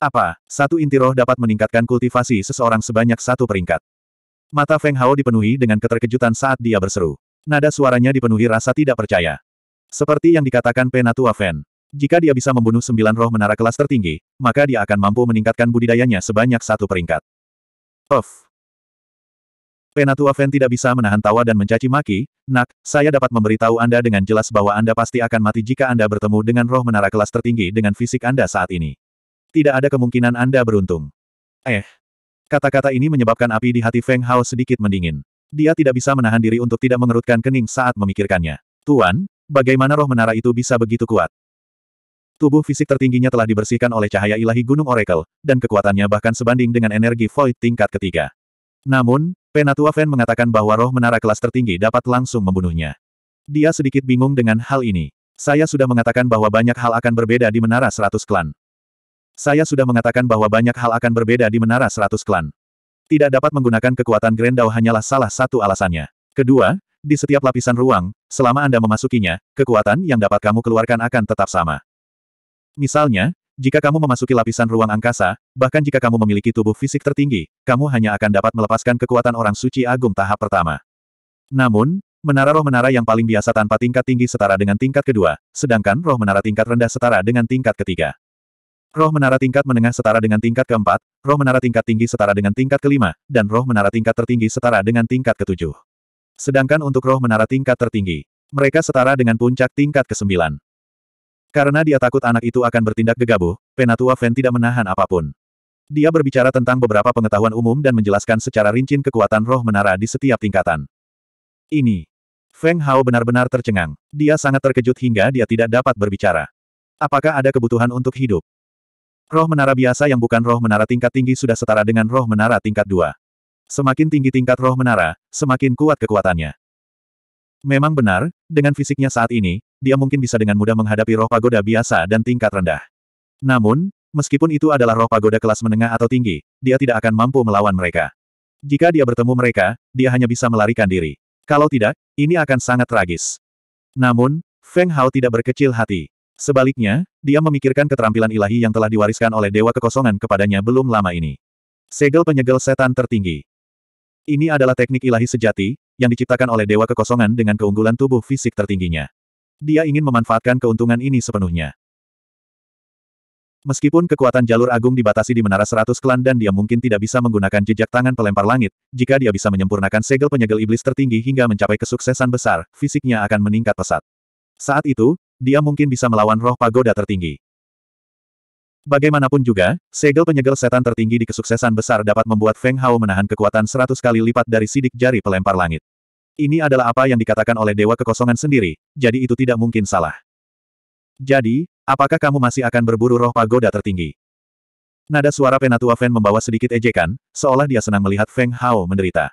Apa, satu inti roh dapat meningkatkan kultivasi seseorang sebanyak satu peringkat. Mata Feng Hao dipenuhi dengan keterkejutan saat dia berseru. Nada suaranya dipenuhi rasa tidak percaya. Seperti yang dikatakan Penatua Fen, jika dia bisa membunuh sembilan roh menara kelas tertinggi, maka dia akan mampu meningkatkan budidayanya sebanyak satu peringkat. Of, Penatua Fen tidak bisa menahan tawa dan mencaci maki, nak, saya dapat memberitahu Anda dengan jelas bahwa Anda pasti akan mati jika Anda bertemu dengan roh menara kelas tertinggi dengan fisik Anda saat ini. Tidak ada kemungkinan Anda beruntung. Eh. Kata-kata ini menyebabkan api di hati Feng Hao sedikit mendingin. Dia tidak bisa menahan diri untuk tidak mengerutkan kening saat memikirkannya. Tuan, bagaimana roh menara itu bisa begitu kuat? Tubuh fisik tertingginya telah dibersihkan oleh cahaya ilahi Gunung Oracle, dan kekuatannya bahkan sebanding dengan energi void tingkat ketiga. Namun, Penatua Fen mengatakan bahwa roh menara kelas tertinggi dapat langsung membunuhnya. Dia sedikit bingung dengan hal ini. Saya sudah mengatakan bahwa banyak hal akan berbeda di menara 100 klan. Saya sudah mengatakan bahwa banyak hal akan berbeda di Menara Seratus Klan. Tidak dapat menggunakan kekuatan Grendau hanyalah salah satu alasannya. Kedua, di setiap lapisan ruang, selama Anda memasukinya, kekuatan yang dapat kamu keluarkan akan tetap sama. Misalnya, jika kamu memasuki lapisan ruang angkasa, bahkan jika kamu memiliki tubuh fisik tertinggi, kamu hanya akan dapat melepaskan kekuatan orang suci agung tahap pertama. Namun, menara roh menara yang paling biasa tanpa tingkat tinggi setara dengan tingkat kedua, sedangkan roh menara tingkat rendah setara dengan tingkat ketiga. Roh menara tingkat menengah setara dengan tingkat keempat, roh menara tingkat tinggi setara dengan tingkat kelima, dan roh menara tingkat tertinggi setara dengan tingkat ketujuh. Sedangkan untuk roh menara tingkat tertinggi, mereka setara dengan puncak tingkat kesembilan. Karena dia takut anak itu akan bertindak gegabah, Penatua Fen tidak menahan apapun. Dia berbicara tentang beberapa pengetahuan umum dan menjelaskan secara rinci kekuatan roh menara di setiap tingkatan. Ini. Feng Hao benar-benar tercengang. Dia sangat terkejut hingga dia tidak dapat berbicara. Apakah ada kebutuhan untuk hidup? Roh menara biasa yang bukan roh menara tingkat tinggi sudah setara dengan roh menara tingkat dua. Semakin tinggi tingkat roh menara, semakin kuat kekuatannya. Memang benar, dengan fisiknya saat ini, dia mungkin bisa dengan mudah menghadapi roh pagoda biasa dan tingkat rendah. Namun, meskipun itu adalah roh pagoda kelas menengah atau tinggi, dia tidak akan mampu melawan mereka. Jika dia bertemu mereka, dia hanya bisa melarikan diri. Kalau tidak, ini akan sangat tragis. Namun, Feng Hao tidak berkecil hati. Sebaliknya, dia memikirkan keterampilan ilahi yang telah diwariskan oleh Dewa Kekosongan kepadanya belum lama ini. Segel penyegel setan tertinggi. Ini adalah teknik ilahi sejati, yang diciptakan oleh Dewa Kekosongan dengan keunggulan tubuh fisik tertingginya. Dia ingin memanfaatkan keuntungan ini sepenuhnya. Meskipun kekuatan jalur agung dibatasi di Menara Seratus Klan dan dia mungkin tidak bisa menggunakan jejak tangan pelempar langit, jika dia bisa menyempurnakan segel penyegel iblis tertinggi hingga mencapai kesuksesan besar, fisiknya akan meningkat pesat. Saat itu, dia mungkin bisa melawan roh pagoda tertinggi. Bagaimanapun juga, segel penyegel setan tertinggi di kesuksesan besar dapat membuat Feng Hao menahan kekuatan seratus kali lipat dari sidik jari pelempar langit. Ini adalah apa yang dikatakan oleh Dewa Kekosongan sendiri, jadi itu tidak mungkin salah. Jadi, apakah kamu masih akan berburu roh pagoda tertinggi? Nada suara Penatua Feng membawa sedikit ejekan, seolah dia senang melihat Feng Hao menderita.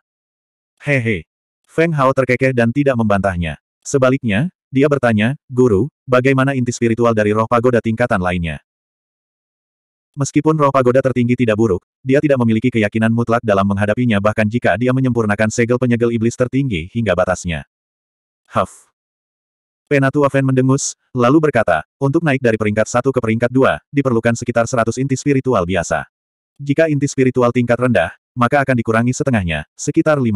Hehe. Feng Hao terkekeh dan tidak membantahnya. Sebaliknya, dia bertanya, Guru, bagaimana inti spiritual dari roh pagoda tingkatan lainnya? Meskipun roh pagoda tertinggi tidak buruk, dia tidak memiliki keyakinan mutlak dalam menghadapinya bahkan jika dia menyempurnakan segel penyegel iblis tertinggi hingga batasnya. Huff. Penatu Aven mendengus, lalu berkata, untuk naik dari peringkat satu ke peringkat dua, diperlukan sekitar 100 inti spiritual biasa. Jika inti spiritual tingkat rendah, maka akan dikurangi setengahnya, sekitar 50.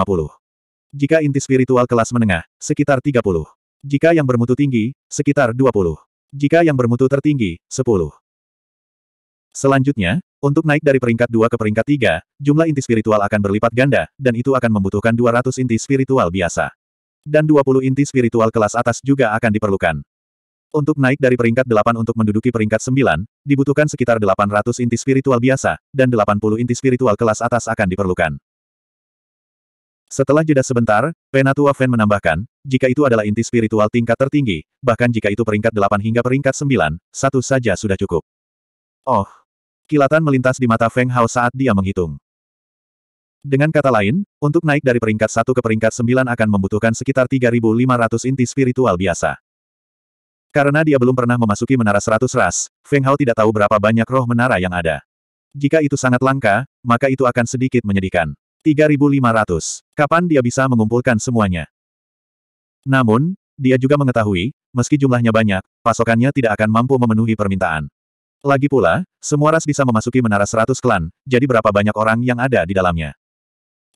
Jika inti spiritual kelas menengah, sekitar 30. Jika yang bermutu tinggi, sekitar 20. Jika yang bermutu tertinggi, 10. Selanjutnya, untuk naik dari peringkat 2 ke peringkat 3, jumlah inti spiritual akan berlipat ganda, dan itu akan membutuhkan 200 inti spiritual biasa. Dan 20 inti spiritual kelas atas juga akan diperlukan. Untuk naik dari peringkat 8 untuk menduduki peringkat 9, dibutuhkan sekitar 800 inti spiritual biasa, dan 80 inti spiritual kelas atas akan diperlukan. Setelah jeda sebentar, Penatua Feng menambahkan, jika itu adalah inti spiritual tingkat tertinggi, bahkan jika itu peringkat delapan hingga peringkat sembilan, satu saja sudah cukup. Oh! Kilatan melintas di mata Feng Hao saat dia menghitung. Dengan kata lain, untuk naik dari peringkat satu ke peringkat sembilan akan membutuhkan sekitar 3.500 inti spiritual biasa. Karena dia belum pernah memasuki menara Seratus ras, Feng Hao tidak tahu berapa banyak roh menara yang ada. Jika itu sangat langka, maka itu akan sedikit menyedihkan. 3500. Kapan dia bisa mengumpulkan semuanya? Namun, dia juga mengetahui, meski jumlahnya banyak, pasokannya tidak akan mampu memenuhi permintaan. Lagi pula, semua ras bisa memasuki menara 100 klan, jadi berapa banyak orang yang ada di dalamnya.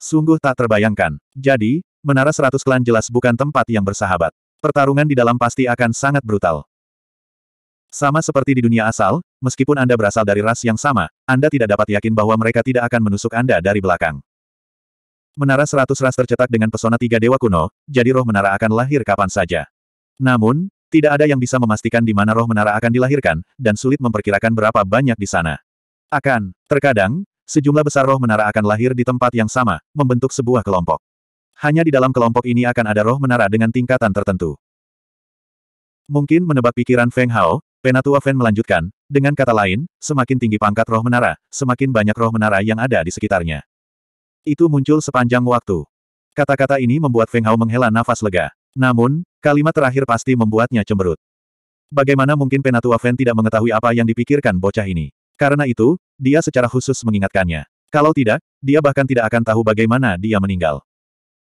Sungguh tak terbayangkan. Jadi, menara 100 klan jelas bukan tempat yang bersahabat. Pertarungan di dalam pasti akan sangat brutal. Sama seperti di dunia asal, meskipun Anda berasal dari ras yang sama, Anda tidak dapat yakin bahwa mereka tidak akan menusuk Anda dari belakang. Menara seratus ras tercetak dengan pesona tiga dewa kuno, jadi roh menara akan lahir kapan saja. Namun, tidak ada yang bisa memastikan di mana roh menara akan dilahirkan, dan sulit memperkirakan berapa banyak di sana. Akan, terkadang, sejumlah besar roh menara akan lahir di tempat yang sama, membentuk sebuah kelompok. Hanya di dalam kelompok ini akan ada roh menara dengan tingkatan tertentu. Mungkin menebak pikiran Feng Hao, Penatua Feng melanjutkan, dengan kata lain, semakin tinggi pangkat roh menara, semakin banyak roh menara yang ada di sekitarnya. Itu muncul sepanjang waktu. Kata-kata ini membuat Feng Hao menghela nafas lega. Namun, kalimat terakhir pasti membuatnya cemberut. Bagaimana mungkin Penatua Fen tidak mengetahui apa yang dipikirkan bocah ini? Karena itu, dia secara khusus mengingatkannya. Kalau tidak, dia bahkan tidak akan tahu bagaimana dia meninggal.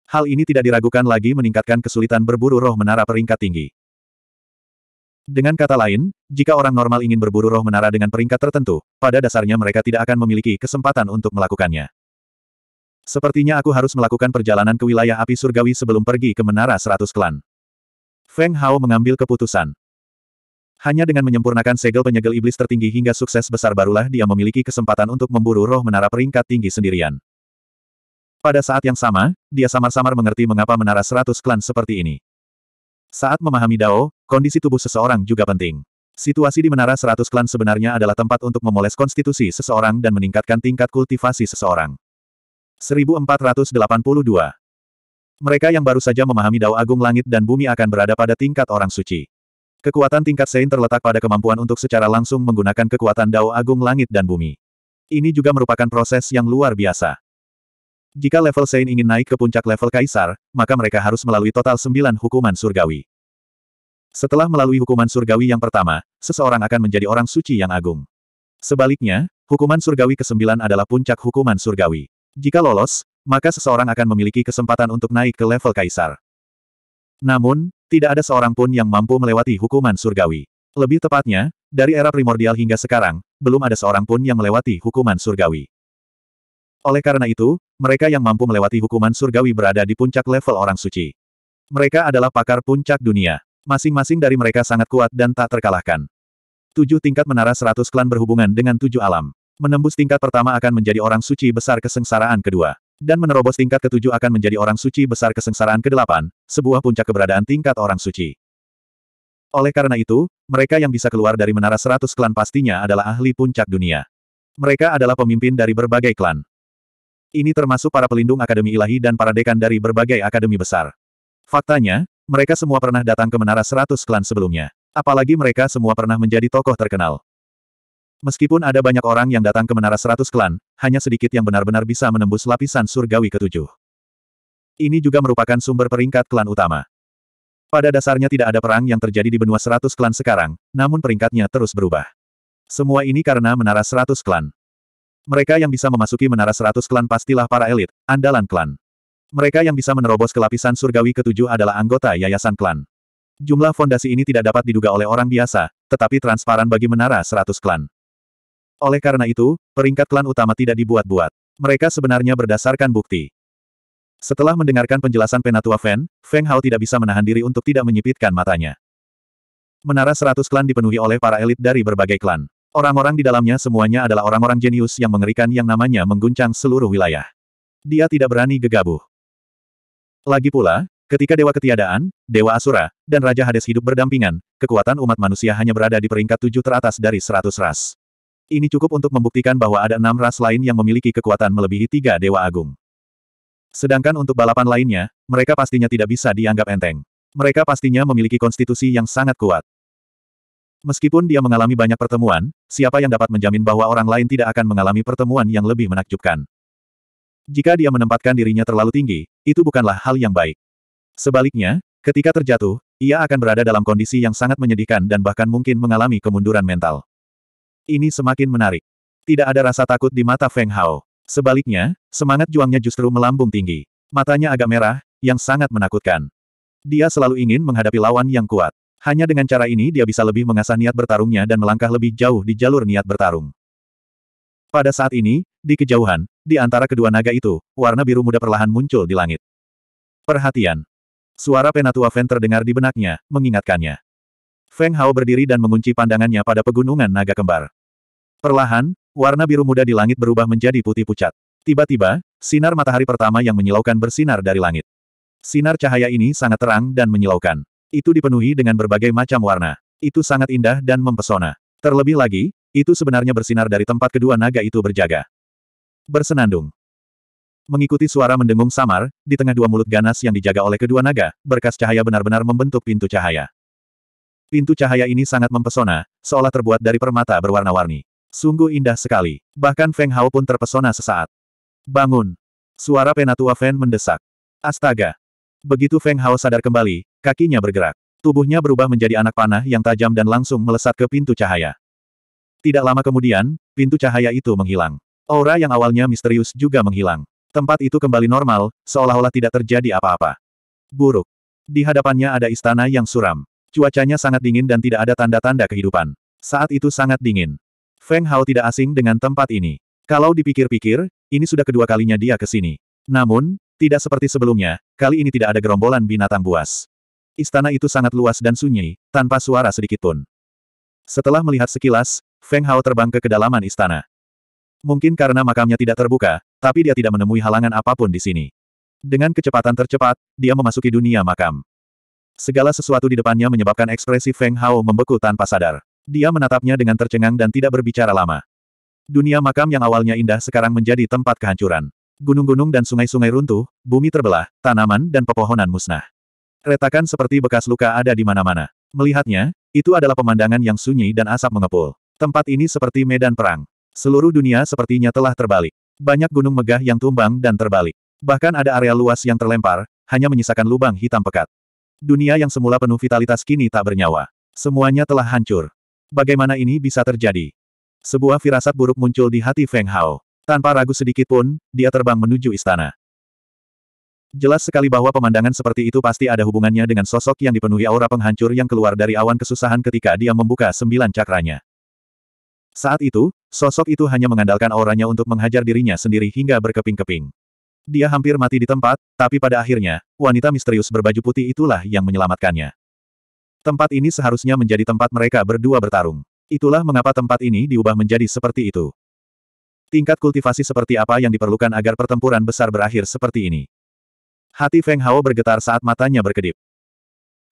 Hal ini tidak diragukan lagi meningkatkan kesulitan berburu roh menara peringkat tinggi. Dengan kata lain, jika orang normal ingin berburu roh menara dengan peringkat tertentu, pada dasarnya mereka tidak akan memiliki kesempatan untuk melakukannya. Sepertinya aku harus melakukan perjalanan ke wilayah api surgawi sebelum pergi ke Menara Seratus Klan. Feng Hao mengambil keputusan. Hanya dengan menyempurnakan segel penyegel iblis tertinggi hingga sukses besar barulah dia memiliki kesempatan untuk memburu roh menara peringkat tinggi sendirian. Pada saat yang sama, dia samar-samar mengerti mengapa menara seratus klan seperti ini. Saat memahami Dao, kondisi tubuh seseorang juga penting. Situasi di Menara Seratus Klan sebenarnya adalah tempat untuk memoles konstitusi seseorang dan meningkatkan tingkat kultivasi seseorang. 1482. Mereka yang baru saja memahami Dao Agung Langit dan Bumi akan berada pada tingkat orang suci. Kekuatan tingkat Sein terletak pada kemampuan untuk secara langsung menggunakan kekuatan Dao Agung Langit dan Bumi. Ini juga merupakan proses yang luar biasa. Jika level Sein ingin naik ke puncak level Kaisar, maka mereka harus melalui total sembilan hukuman surgawi. Setelah melalui hukuman surgawi yang pertama, seseorang akan menjadi orang suci yang agung. Sebaliknya, hukuman surgawi ke-9 adalah puncak hukuman surgawi. Jika lolos, maka seseorang akan memiliki kesempatan untuk naik ke level kaisar. Namun, tidak ada seorang pun yang mampu melewati hukuman surgawi. Lebih tepatnya, dari era primordial hingga sekarang, belum ada seorang pun yang melewati hukuman surgawi. Oleh karena itu, mereka yang mampu melewati hukuman surgawi berada di puncak level orang suci. Mereka adalah pakar puncak dunia. Masing-masing dari mereka sangat kuat dan tak terkalahkan. Tujuh tingkat menara seratus klan berhubungan dengan tujuh alam. Menembus tingkat pertama akan menjadi orang suci besar kesengsaraan kedua. Dan menerobos tingkat ketujuh akan menjadi orang suci besar kesengsaraan kedelapan, sebuah puncak keberadaan tingkat orang suci. Oleh karena itu, mereka yang bisa keluar dari menara seratus klan pastinya adalah ahli puncak dunia. Mereka adalah pemimpin dari berbagai klan. Ini termasuk para pelindung Akademi Ilahi dan para dekan dari berbagai akademi besar. Faktanya, mereka semua pernah datang ke menara seratus klan sebelumnya. Apalagi mereka semua pernah menjadi tokoh terkenal. Meskipun ada banyak orang yang datang ke Menara Seratus Klan, hanya sedikit yang benar-benar bisa menembus lapisan surgawi ketujuh. Ini juga merupakan sumber peringkat klan utama. Pada dasarnya tidak ada perang yang terjadi di benua Seratus Klan sekarang, namun peringkatnya terus berubah. Semua ini karena Menara Seratus Klan. Mereka yang bisa memasuki Menara Seratus Klan pastilah para elit, andalan klan. Mereka yang bisa menerobos ke lapisan surgawi ketujuh adalah anggota yayasan klan. Jumlah fondasi ini tidak dapat diduga oleh orang biasa, tetapi transparan bagi Menara Seratus Klan. Oleh karena itu, peringkat klan utama tidak dibuat-buat. Mereka sebenarnya berdasarkan bukti. Setelah mendengarkan penjelasan Penatua Feng, Feng Hao tidak bisa menahan diri untuk tidak menyipitkan matanya. Menara seratus klan dipenuhi oleh para elit dari berbagai klan. Orang-orang di dalamnya semuanya adalah orang-orang jenius yang mengerikan yang namanya mengguncang seluruh wilayah. Dia tidak berani gegabah. Lagi pula, Ketika Dewa Ketiadaan, Dewa Asura, dan Raja Hades hidup berdampingan, kekuatan umat manusia hanya berada di peringkat tujuh teratas dari seratus ras. Ini cukup untuk membuktikan bahwa ada enam ras lain yang memiliki kekuatan melebihi tiga dewa agung. Sedangkan untuk balapan lainnya, mereka pastinya tidak bisa dianggap enteng. Mereka pastinya memiliki konstitusi yang sangat kuat. Meskipun dia mengalami banyak pertemuan, siapa yang dapat menjamin bahwa orang lain tidak akan mengalami pertemuan yang lebih menakjubkan? Jika dia menempatkan dirinya terlalu tinggi, itu bukanlah hal yang baik. Sebaliknya, ketika terjatuh, ia akan berada dalam kondisi yang sangat menyedihkan dan bahkan mungkin mengalami kemunduran mental. Ini semakin menarik. Tidak ada rasa takut di mata Feng Hao. Sebaliknya, semangat juangnya justru melambung tinggi. Matanya agak merah, yang sangat menakutkan. Dia selalu ingin menghadapi lawan yang kuat. Hanya dengan cara ini dia bisa lebih mengasah niat bertarungnya dan melangkah lebih jauh di jalur niat bertarung. Pada saat ini, di kejauhan, di antara kedua naga itu, warna biru muda perlahan muncul di langit. Perhatian. Suara penatua Fen terdengar di benaknya, mengingatkannya. Feng Hao berdiri dan mengunci pandangannya pada pegunungan naga kembar. Perlahan, warna biru muda di langit berubah menjadi putih pucat. Tiba-tiba, sinar matahari pertama yang menyilaukan bersinar dari langit. Sinar cahaya ini sangat terang dan menyilaukan. Itu dipenuhi dengan berbagai macam warna. Itu sangat indah dan mempesona. Terlebih lagi, itu sebenarnya bersinar dari tempat kedua naga itu berjaga. Bersenandung. Mengikuti suara mendengung samar, di tengah dua mulut ganas yang dijaga oleh kedua naga, berkas cahaya benar-benar membentuk pintu cahaya. Pintu cahaya ini sangat mempesona, seolah terbuat dari permata berwarna-warni. Sungguh indah sekali. Bahkan Feng Hao pun terpesona sesaat. Bangun! Suara penatua Fen mendesak. Astaga! Begitu Feng Hao sadar kembali, kakinya bergerak. Tubuhnya berubah menjadi anak panah yang tajam dan langsung melesat ke pintu cahaya. Tidak lama kemudian, pintu cahaya itu menghilang. Aura yang awalnya misterius juga menghilang. Tempat itu kembali normal, seolah-olah tidak terjadi apa-apa. Buruk. Di hadapannya ada istana yang suram. Cuacanya sangat dingin dan tidak ada tanda-tanda kehidupan. Saat itu sangat dingin. Feng Hao tidak asing dengan tempat ini. Kalau dipikir-pikir, ini sudah kedua kalinya dia ke sini. Namun, tidak seperti sebelumnya, kali ini tidak ada gerombolan binatang buas. Istana itu sangat luas dan sunyi, tanpa suara sedikit pun. Setelah melihat sekilas, Feng Hao terbang ke kedalaman istana. Mungkin karena makamnya tidak terbuka, tapi dia tidak menemui halangan apapun di sini. Dengan kecepatan tercepat, dia memasuki dunia makam. Segala sesuatu di depannya menyebabkan ekspresi Feng Hao membeku tanpa sadar. Dia menatapnya dengan tercengang dan tidak berbicara lama. Dunia makam yang awalnya indah sekarang menjadi tempat kehancuran. Gunung-gunung dan sungai-sungai runtuh, bumi terbelah, tanaman dan pepohonan musnah. Retakan seperti bekas luka ada di mana-mana. Melihatnya, itu adalah pemandangan yang sunyi dan asap mengepul. Tempat ini seperti medan perang. Seluruh dunia sepertinya telah terbalik. Banyak gunung megah yang tumbang dan terbalik. Bahkan ada area luas yang terlempar, hanya menyisakan lubang hitam pekat. Dunia yang semula penuh vitalitas kini tak bernyawa. Semuanya telah hancur. Bagaimana ini bisa terjadi? Sebuah firasat buruk muncul di hati Feng Hao. Tanpa ragu sedikit pun, dia terbang menuju istana. Jelas sekali bahwa pemandangan seperti itu pasti ada hubungannya dengan sosok yang dipenuhi aura penghancur yang keluar dari awan kesusahan ketika dia membuka sembilan cakranya. Saat itu, sosok itu hanya mengandalkan auranya untuk menghajar dirinya sendiri hingga berkeping-keping. Dia hampir mati di tempat, tapi pada akhirnya, wanita misterius berbaju putih itulah yang menyelamatkannya. Tempat ini seharusnya menjadi tempat mereka berdua bertarung. Itulah mengapa tempat ini diubah menjadi seperti itu. Tingkat kultivasi seperti apa yang diperlukan agar pertempuran besar berakhir seperti ini. Hati Feng Hao bergetar saat matanya berkedip.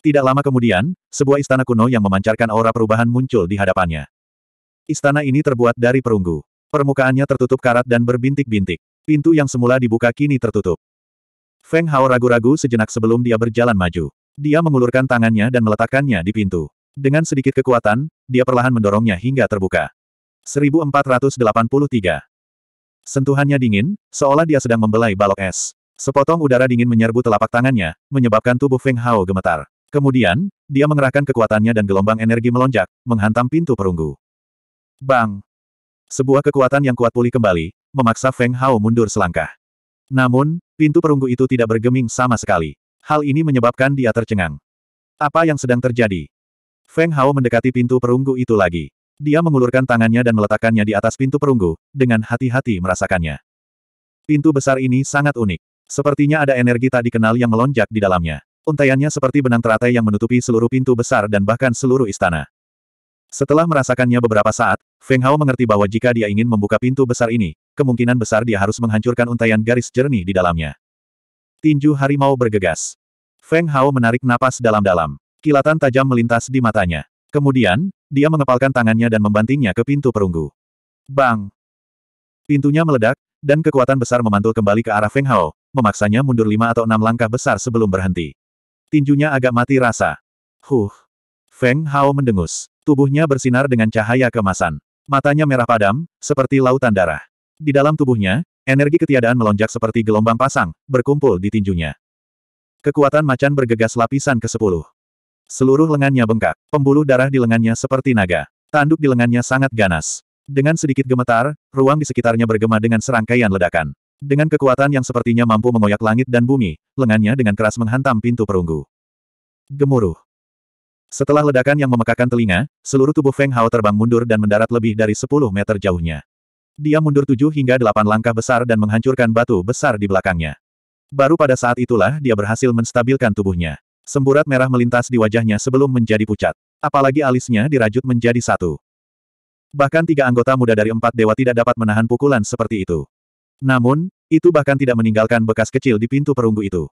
Tidak lama kemudian, sebuah istana kuno yang memancarkan aura perubahan muncul di hadapannya. Istana ini terbuat dari perunggu. Permukaannya tertutup karat dan berbintik-bintik. Pintu yang semula dibuka kini tertutup. Feng Hao ragu-ragu sejenak sebelum dia berjalan maju. Dia mengulurkan tangannya dan meletakkannya di pintu. Dengan sedikit kekuatan, dia perlahan mendorongnya hingga terbuka. 1483. Sentuhannya dingin, seolah dia sedang membelai balok es. Sepotong udara dingin menyerbu telapak tangannya, menyebabkan tubuh Feng Hao gemetar. Kemudian, dia mengerahkan kekuatannya dan gelombang energi melonjak, menghantam pintu perunggu. Bang! Sebuah kekuatan yang kuat pulih kembali, memaksa Feng Hao mundur selangkah. Namun, Pintu perunggu itu tidak bergeming sama sekali. Hal ini menyebabkan dia tercengang. Apa yang sedang terjadi? Feng Hao mendekati pintu perunggu itu lagi. Dia mengulurkan tangannya dan meletakkannya di atas pintu perunggu, dengan hati-hati merasakannya. Pintu besar ini sangat unik. Sepertinya ada energi tak dikenal yang melonjak di dalamnya. Untaiannya seperti benang teratai yang menutupi seluruh pintu besar dan bahkan seluruh istana. Setelah merasakannya beberapa saat, Feng Hao mengerti bahwa jika dia ingin membuka pintu besar ini, kemungkinan besar dia harus menghancurkan untaian garis jernih di dalamnya. Tinju harimau bergegas. Feng Hao menarik napas dalam-dalam. Kilatan tajam melintas di matanya. Kemudian, dia mengepalkan tangannya dan membantingnya ke pintu perunggu. Bang! Pintunya meledak, dan kekuatan besar memantul kembali ke arah Feng Hao, memaksanya mundur lima atau enam langkah besar sebelum berhenti. Tinjunya agak mati rasa. Huh! Feng Hao mendengus. Tubuhnya bersinar dengan cahaya kemasan. Matanya merah padam, seperti lautan darah. Di dalam tubuhnya, energi ketiadaan melonjak seperti gelombang pasang, berkumpul di tinjunya. Kekuatan macan bergegas lapisan ke sepuluh. Seluruh lengannya bengkak, pembuluh darah di lengannya seperti naga. Tanduk di lengannya sangat ganas. Dengan sedikit gemetar, ruang di sekitarnya bergema dengan serangkaian ledakan. Dengan kekuatan yang sepertinya mampu mengoyak langit dan bumi, lengannya dengan keras menghantam pintu perunggu. Gemuruh. Setelah ledakan yang memekakan telinga, seluruh tubuh Feng Hao terbang mundur dan mendarat lebih dari 10 meter jauhnya. Dia mundur tujuh hingga delapan langkah besar dan menghancurkan batu besar di belakangnya. Baru pada saat itulah dia berhasil menstabilkan tubuhnya. Semburat merah melintas di wajahnya sebelum menjadi pucat. Apalagi alisnya dirajut menjadi satu. Bahkan tiga anggota muda dari empat dewa tidak dapat menahan pukulan seperti itu. Namun, itu bahkan tidak meninggalkan bekas kecil di pintu perunggu itu.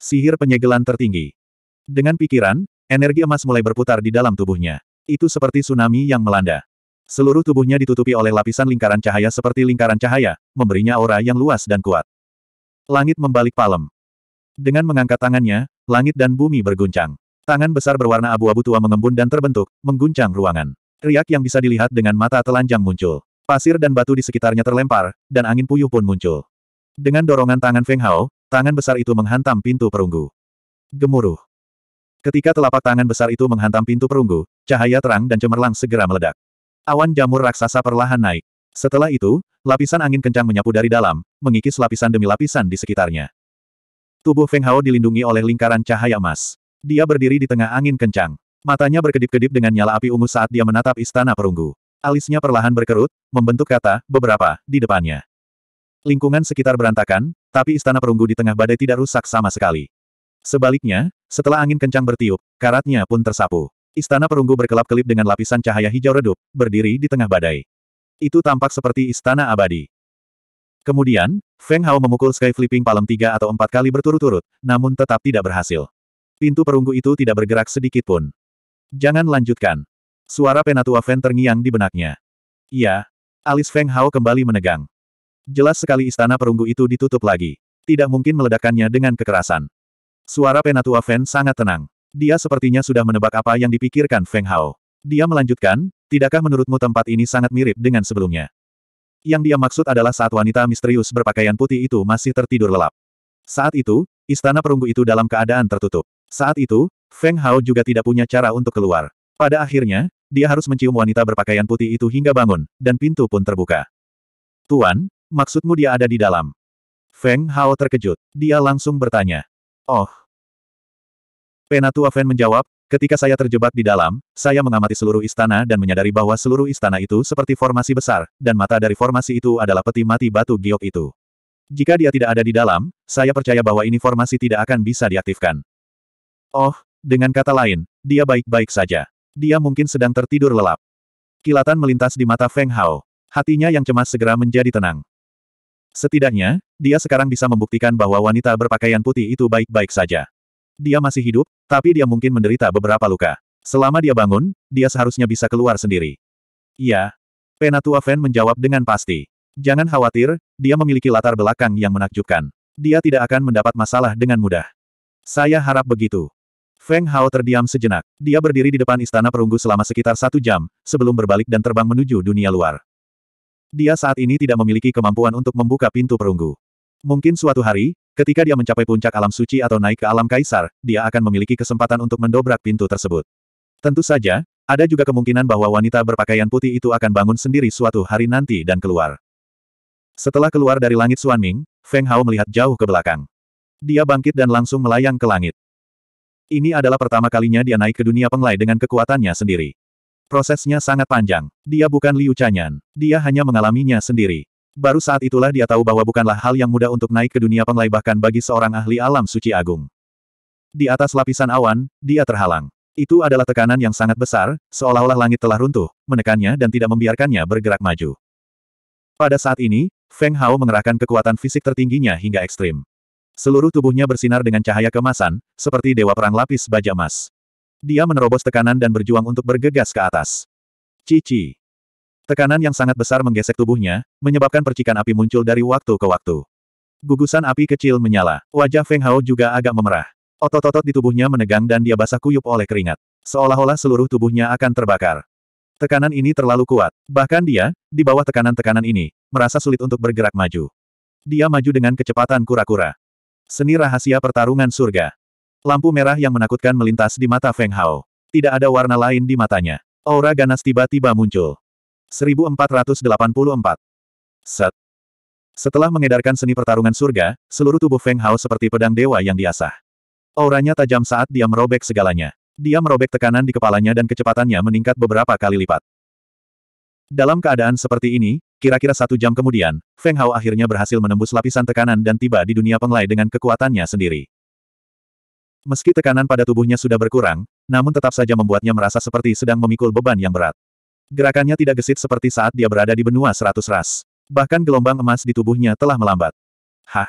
Sihir penyegelan tertinggi. Dengan pikiran, energi emas mulai berputar di dalam tubuhnya. Itu seperti tsunami yang melanda. Seluruh tubuhnya ditutupi oleh lapisan lingkaran cahaya seperti lingkaran cahaya, memberinya aura yang luas dan kuat. Langit membalik palem. Dengan mengangkat tangannya, langit dan bumi berguncang. Tangan besar berwarna abu-abu tua mengembun dan terbentuk, mengguncang ruangan. Riak yang bisa dilihat dengan mata telanjang muncul. Pasir dan batu di sekitarnya terlempar, dan angin puyuh pun muncul. Dengan dorongan tangan Feng Hao, tangan besar itu menghantam pintu perunggu. Gemuruh. Ketika telapak tangan besar itu menghantam pintu perunggu, cahaya terang dan cemerlang segera meledak. Awan jamur raksasa perlahan naik. Setelah itu, lapisan angin kencang menyapu dari dalam, mengikis lapisan demi lapisan di sekitarnya. Tubuh Feng Hao dilindungi oleh lingkaran cahaya emas. Dia berdiri di tengah angin kencang. Matanya berkedip-kedip dengan nyala api ungu saat dia menatap istana perunggu. Alisnya perlahan berkerut, membentuk kata, beberapa, di depannya. Lingkungan sekitar berantakan, tapi istana perunggu di tengah badai tidak rusak sama sekali. Sebaliknya, setelah angin kencang bertiup, karatnya pun tersapu. Istana perunggu berkelap-kelip dengan lapisan cahaya hijau redup, berdiri di tengah badai. Itu tampak seperti istana abadi. Kemudian, Feng Hao memukul Sky Flipping Palem tiga atau empat kali berturut-turut, namun tetap tidak berhasil. Pintu perunggu itu tidak bergerak sedikit pun. Jangan lanjutkan. Suara Penatua Feng terngiang di benaknya. Iya. Alis Feng Hao kembali menegang. Jelas sekali istana perunggu itu ditutup lagi. Tidak mungkin meledakkannya dengan kekerasan. Suara Penatua Feng sangat tenang. Dia sepertinya sudah menebak apa yang dipikirkan Feng Hao. Dia melanjutkan, tidakkah menurutmu tempat ini sangat mirip dengan sebelumnya? Yang dia maksud adalah saat wanita misterius berpakaian putih itu masih tertidur lelap. Saat itu, istana perunggu itu dalam keadaan tertutup. Saat itu, Feng Hao juga tidak punya cara untuk keluar. Pada akhirnya, dia harus mencium wanita berpakaian putih itu hingga bangun, dan pintu pun terbuka. Tuan, maksudmu dia ada di dalam? Feng Hao terkejut. Dia langsung bertanya. Oh, Penatua Fen menjawab, ketika saya terjebak di dalam, saya mengamati seluruh istana dan menyadari bahwa seluruh istana itu seperti formasi besar, dan mata dari formasi itu adalah peti mati batu giok itu. Jika dia tidak ada di dalam, saya percaya bahwa ini formasi tidak akan bisa diaktifkan. Oh, dengan kata lain, dia baik-baik saja. Dia mungkin sedang tertidur lelap. Kilatan melintas di mata Feng Hao. Hatinya yang cemas segera menjadi tenang. Setidaknya, dia sekarang bisa membuktikan bahwa wanita berpakaian putih itu baik-baik saja. Dia masih hidup, tapi dia mungkin menderita beberapa luka. Selama dia bangun, dia seharusnya bisa keluar sendiri. Ya, Penatua Fen menjawab dengan pasti. Jangan khawatir, dia memiliki latar belakang yang menakjubkan. Dia tidak akan mendapat masalah dengan mudah. Saya harap begitu. Feng Hao terdiam sejenak. Dia berdiri di depan istana perunggu selama sekitar satu jam, sebelum berbalik dan terbang menuju dunia luar. Dia saat ini tidak memiliki kemampuan untuk membuka pintu perunggu. Mungkin suatu hari, ketika dia mencapai puncak alam suci atau naik ke alam kaisar, dia akan memiliki kesempatan untuk mendobrak pintu tersebut. Tentu saja, ada juga kemungkinan bahwa wanita berpakaian putih itu akan bangun sendiri suatu hari nanti dan keluar. Setelah keluar dari langit Suanming, Feng Hao melihat jauh ke belakang. Dia bangkit dan langsung melayang ke langit. Ini adalah pertama kalinya dia naik ke dunia penglai dengan kekuatannya sendiri. Prosesnya sangat panjang. Dia bukan Liu Chanyan. Dia hanya mengalaminya sendiri. Baru saat itulah dia tahu bahwa bukanlah hal yang mudah untuk naik ke dunia penglai bahkan bagi seorang ahli alam suci agung. Di atas lapisan awan, dia terhalang. Itu adalah tekanan yang sangat besar, seolah-olah langit telah runtuh, menekannya dan tidak membiarkannya bergerak maju. Pada saat ini, Feng Hao mengerahkan kekuatan fisik tertingginya hingga ekstrim. Seluruh tubuhnya bersinar dengan cahaya kemasan, seperti dewa perang lapis baja emas. Dia menerobos tekanan dan berjuang untuk bergegas ke atas. Cici. Tekanan yang sangat besar menggesek tubuhnya, menyebabkan percikan api muncul dari waktu ke waktu. Gugusan api kecil menyala. Wajah Feng Hao juga agak memerah. Otot-otot di tubuhnya menegang dan dia basah kuyup oleh keringat. Seolah-olah seluruh tubuhnya akan terbakar. Tekanan ini terlalu kuat. Bahkan dia, di bawah tekanan-tekanan ini, merasa sulit untuk bergerak maju. Dia maju dengan kecepatan kura-kura. Seni rahasia pertarungan surga. Lampu merah yang menakutkan melintas di mata Feng Hao. Tidak ada warna lain di matanya. Aura ganas tiba-tiba muncul. 1484. Set. Setelah mengedarkan seni pertarungan surga, seluruh tubuh Feng Hao seperti pedang dewa yang diasah. Auranya tajam saat dia merobek segalanya. Dia merobek tekanan di kepalanya dan kecepatannya meningkat beberapa kali lipat. Dalam keadaan seperti ini, kira-kira satu jam kemudian, Feng Hao akhirnya berhasil menembus lapisan tekanan dan tiba di dunia penglai dengan kekuatannya sendiri. Meski tekanan pada tubuhnya sudah berkurang, namun tetap saja membuatnya merasa seperti sedang memikul beban yang berat. Gerakannya tidak gesit seperti saat dia berada di benua seratus ras. Bahkan gelombang emas di tubuhnya telah melambat. Hah.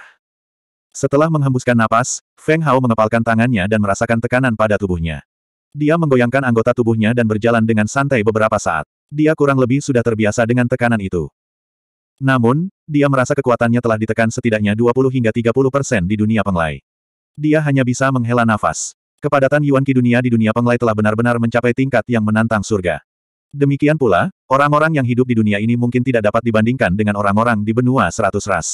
Setelah menghembuskan napas, Feng Hao mengepalkan tangannya dan merasakan tekanan pada tubuhnya. Dia menggoyangkan anggota tubuhnya dan berjalan dengan santai beberapa saat. Dia kurang lebih sudah terbiasa dengan tekanan itu. Namun, dia merasa kekuatannya telah ditekan setidaknya 20 hingga 30 persen di dunia penglai. Dia hanya bisa menghela nafas. Kepadatan Yuan Qi dunia di dunia penglai telah benar-benar mencapai tingkat yang menantang surga. Demikian pula, orang-orang yang hidup di dunia ini mungkin tidak dapat dibandingkan dengan orang-orang di benua seratus ras.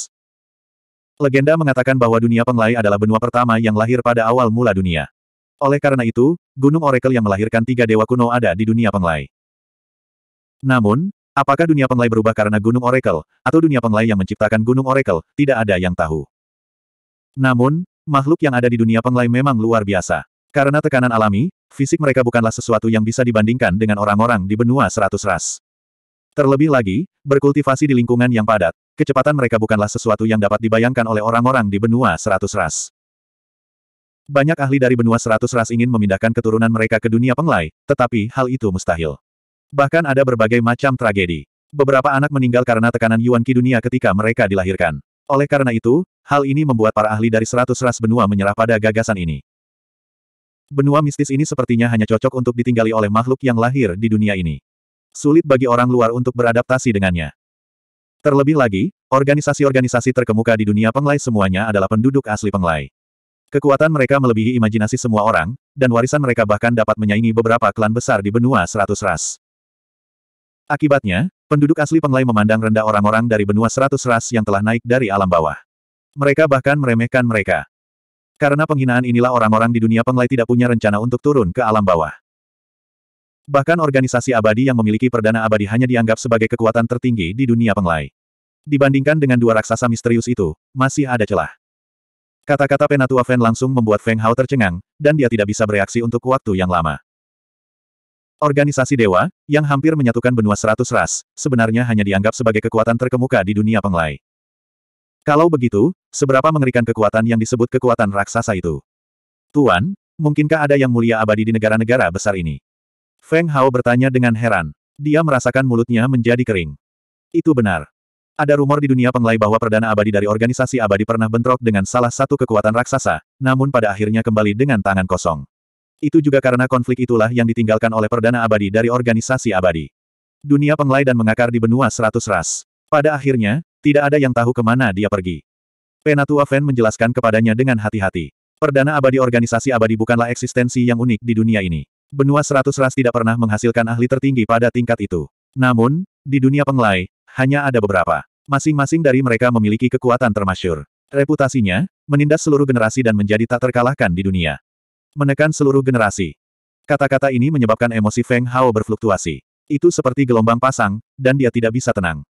Legenda mengatakan bahwa dunia Penglai adalah benua pertama yang lahir pada awal mula dunia. Oleh karena itu, Gunung Oracle yang melahirkan tiga dewa kuno ada di dunia Penglai. Namun, apakah dunia Penglai berubah karena Gunung Oracle, atau dunia Penglai yang menciptakan Gunung Oracle, tidak ada yang tahu. Namun, makhluk yang ada di dunia Penglai memang luar biasa. Karena tekanan alami, fisik mereka bukanlah sesuatu yang bisa dibandingkan dengan orang-orang di benua seratus ras. Terlebih lagi, berkultivasi di lingkungan yang padat, kecepatan mereka bukanlah sesuatu yang dapat dibayangkan oleh orang-orang di benua seratus ras. Banyak ahli dari benua seratus ras ingin memindahkan keturunan mereka ke dunia penglai, tetapi hal itu mustahil. Bahkan ada berbagai macam tragedi. Beberapa anak meninggal karena tekanan Yuan Qi dunia ketika mereka dilahirkan. Oleh karena itu, hal ini membuat para ahli dari seratus ras benua menyerah pada gagasan ini. Benua mistis ini sepertinya hanya cocok untuk ditinggali oleh makhluk yang lahir di dunia ini. Sulit bagi orang luar untuk beradaptasi dengannya. Terlebih lagi, organisasi-organisasi terkemuka di dunia penglai semuanya adalah penduduk asli penglai. Kekuatan mereka melebihi imajinasi semua orang, dan warisan mereka bahkan dapat menyaingi beberapa klan besar di benua seratus ras. Akibatnya, penduduk asli Penglai memandang rendah orang-orang dari benua seratus ras yang telah naik dari alam bawah. Mereka bahkan meremehkan mereka. Karena penghinaan inilah orang-orang di dunia penglai tidak punya rencana untuk turun ke alam bawah. Bahkan organisasi abadi yang memiliki perdana abadi hanya dianggap sebagai kekuatan tertinggi di dunia penglai. Dibandingkan dengan dua raksasa misterius itu, masih ada celah. Kata-kata Penatua Fen langsung membuat Feng Hao tercengang, dan dia tidak bisa bereaksi untuk waktu yang lama. Organisasi dewa, yang hampir menyatukan benua seratus ras, sebenarnya hanya dianggap sebagai kekuatan terkemuka di dunia penglai. Kalau begitu, Seberapa mengerikan kekuatan yang disebut kekuatan raksasa itu? Tuan, mungkinkah ada yang mulia abadi di negara-negara besar ini? Feng Hao bertanya dengan heran. Dia merasakan mulutnya menjadi kering. Itu benar. Ada rumor di dunia penglai bahwa perdana abadi dari organisasi abadi pernah bentrok dengan salah satu kekuatan raksasa, namun pada akhirnya kembali dengan tangan kosong. Itu juga karena konflik itulah yang ditinggalkan oleh perdana abadi dari organisasi abadi. Dunia penglai dan mengakar di benua seratus ras. Pada akhirnya, tidak ada yang tahu kemana dia pergi. Penatua Feng menjelaskan kepadanya dengan hati-hati. Perdana abadi organisasi abadi bukanlah eksistensi yang unik di dunia ini. Benua seratus ras tidak pernah menghasilkan ahli tertinggi pada tingkat itu. Namun, di dunia penglai, hanya ada beberapa. Masing-masing dari mereka memiliki kekuatan termasyur. Reputasinya, menindas seluruh generasi dan menjadi tak terkalahkan di dunia. Menekan seluruh generasi. Kata-kata ini menyebabkan emosi Feng Hao berfluktuasi. Itu seperti gelombang pasang, dan dia tidak bisa tenang.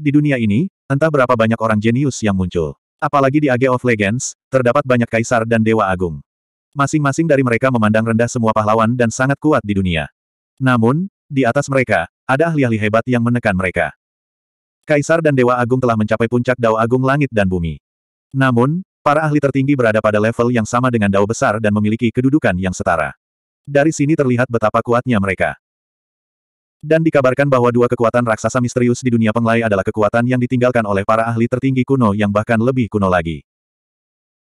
Di dunia ini, entah berapa banyak orang jenius yang muncul. Apalagi di Age of Legends, terdapat banyak kaisar dan dewa agung. Masing-masing dari mereka memandang rendah semua pahlawan dan sangat kuat di dunia. Namun, di atas mereka, ada ahli-ahli hebat yang menekan mereka. Kaisar dan Dewa Agung telah mencapai puncak Dao Agung Langit dan Bumi. Namun, para ahli tertinggi berada pada level yang sama dengan Dao Besar dan memiliki kedudukan yang setara. Dari sini terlihat betapa kuatnya mereka. Dan dikabarkan bahwa dua kekuatan raksasa misterius di dunia penglai adalah kekuatan yang ditinggalkan oleh para ahli tertinggi kuno yang bahkan lebih kuno lagi.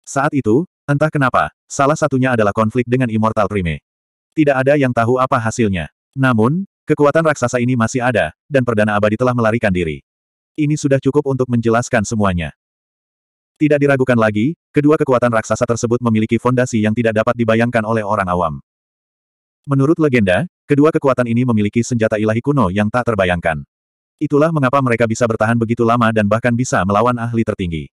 Saat itu, entah kenapa, salah satunya adalah konflik dengan Immortal Prime. Tidak ada yang tahu apa hasilnya. Namun, kekuatan raksasa ini masih ada, dan Perdana Abadi telah melarikan diri. Ini sudah cukup untuk menjelaskan semuanya. Tidak diragukan lagi, kedua kekuatan raksasa tersebut memiliki fondasi yang tidak dapat dibayangkan oleh orang awam. Menurut legenda, Kedua kekuatan ini memiliki senjata ilahi kuno yang tak terbayangkan. Itulah mengapa mereka bisa bertahan begitu lama dan bahkan bisa melawan ahli tertinggi.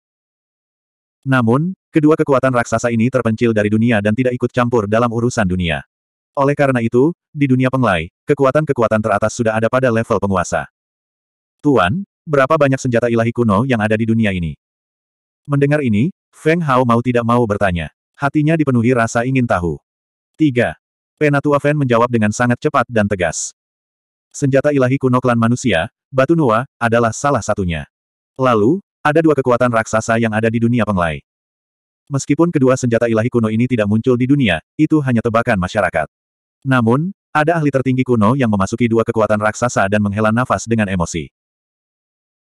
Namun, kedua kekuatan raksasa ini terpencil dari dunia dan tidak ikut campur dalam urusan dunia. Oleh karena itu, di dunia penglai, kekuatan-kekuatan teratas sudah ada pada level penguasa. Tuan, berapa banyak senjata ilahi kuno yang ada di dunia ini? Mendengar ini, Feng Hao mau tidak mau bertanya. Hatinya dipenuhi rasa ingin tahu. 3. Penatua Fen menjawab dengan sangat cepat dan tegas. Senjata ilahi kuno klan manusia, Batu Nua, adalah salah satunya. Lalu, ada dua kekuatan raksasa yang ada di dunia penglai. Meskipun kedua senjata ilahi kuno ini tidak muncul di dunia, itu hanya tebakan masyarakat. Namun, ada ahli tertinggi kuno yang memasuki dua kekuatan raksasa dan menghela nafas dengan emosi.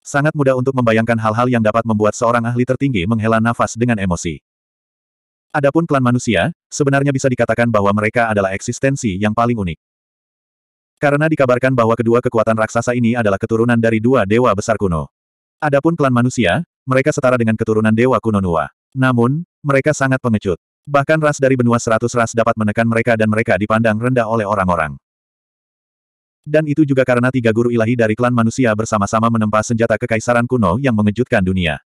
Sangat mudah untuk membayangkan hal-hal yang dapat membuat seorang ahli tertinggi menghela nafas dengan emosi. Adapun klan manusia, sebenarnya bisa dikatakan bahwa mereka adalah eksistensi yang paling unik. Karena dikabarkan bahwa kedua kekuatan raksasa ini adalah keturunan dari dua dewa besar kuno. Adapun klan manusia, mereka setara dengan keturunan dewa kuno Nuwa. Namun, mereka sangat pengecut. Bahkan ras dari benua seratus ras dapat menekan mereka dan mereka dipandang rendah oleh orang-orang. Dan itu juga karena tiga guru ilahi dari klan manusia bersama-sama menempa senjata kekaisaran kuno yang mengejutkan dunia.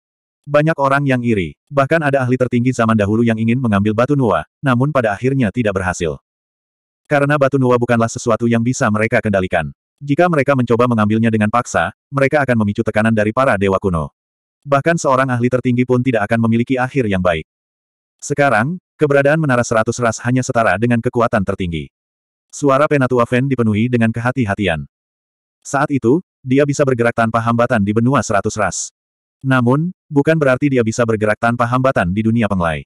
Banyak orang yang iri, bahkan ada ahli tertinggi zaman dahulu yang ingin mengambil batu Nuwa, namun pada akhirnya tidak berhasil. Karena batu Nuwa bukanlah sesuatu yang bisa mereka kendalikan. Jika mereka mencoba mengambilnya dengan paksa, mereka akan memicu tekanan dari para dewa kuno. Bahkan seorang ahli tertinggi pun tidak akan memiliki akhir yang baik. Sekarang, keberadaan menara seratus ras hanya setara dengan kekuatan tertinggi. Suara Penatua Fen dipenuhi dengan kehati-hatian. Saat itu, dia bisa bergerak tanpa hambatan di benua seratus ras. Namun, bukan berarti dia bisa bergerak tanpa hambatan di dunia penglai.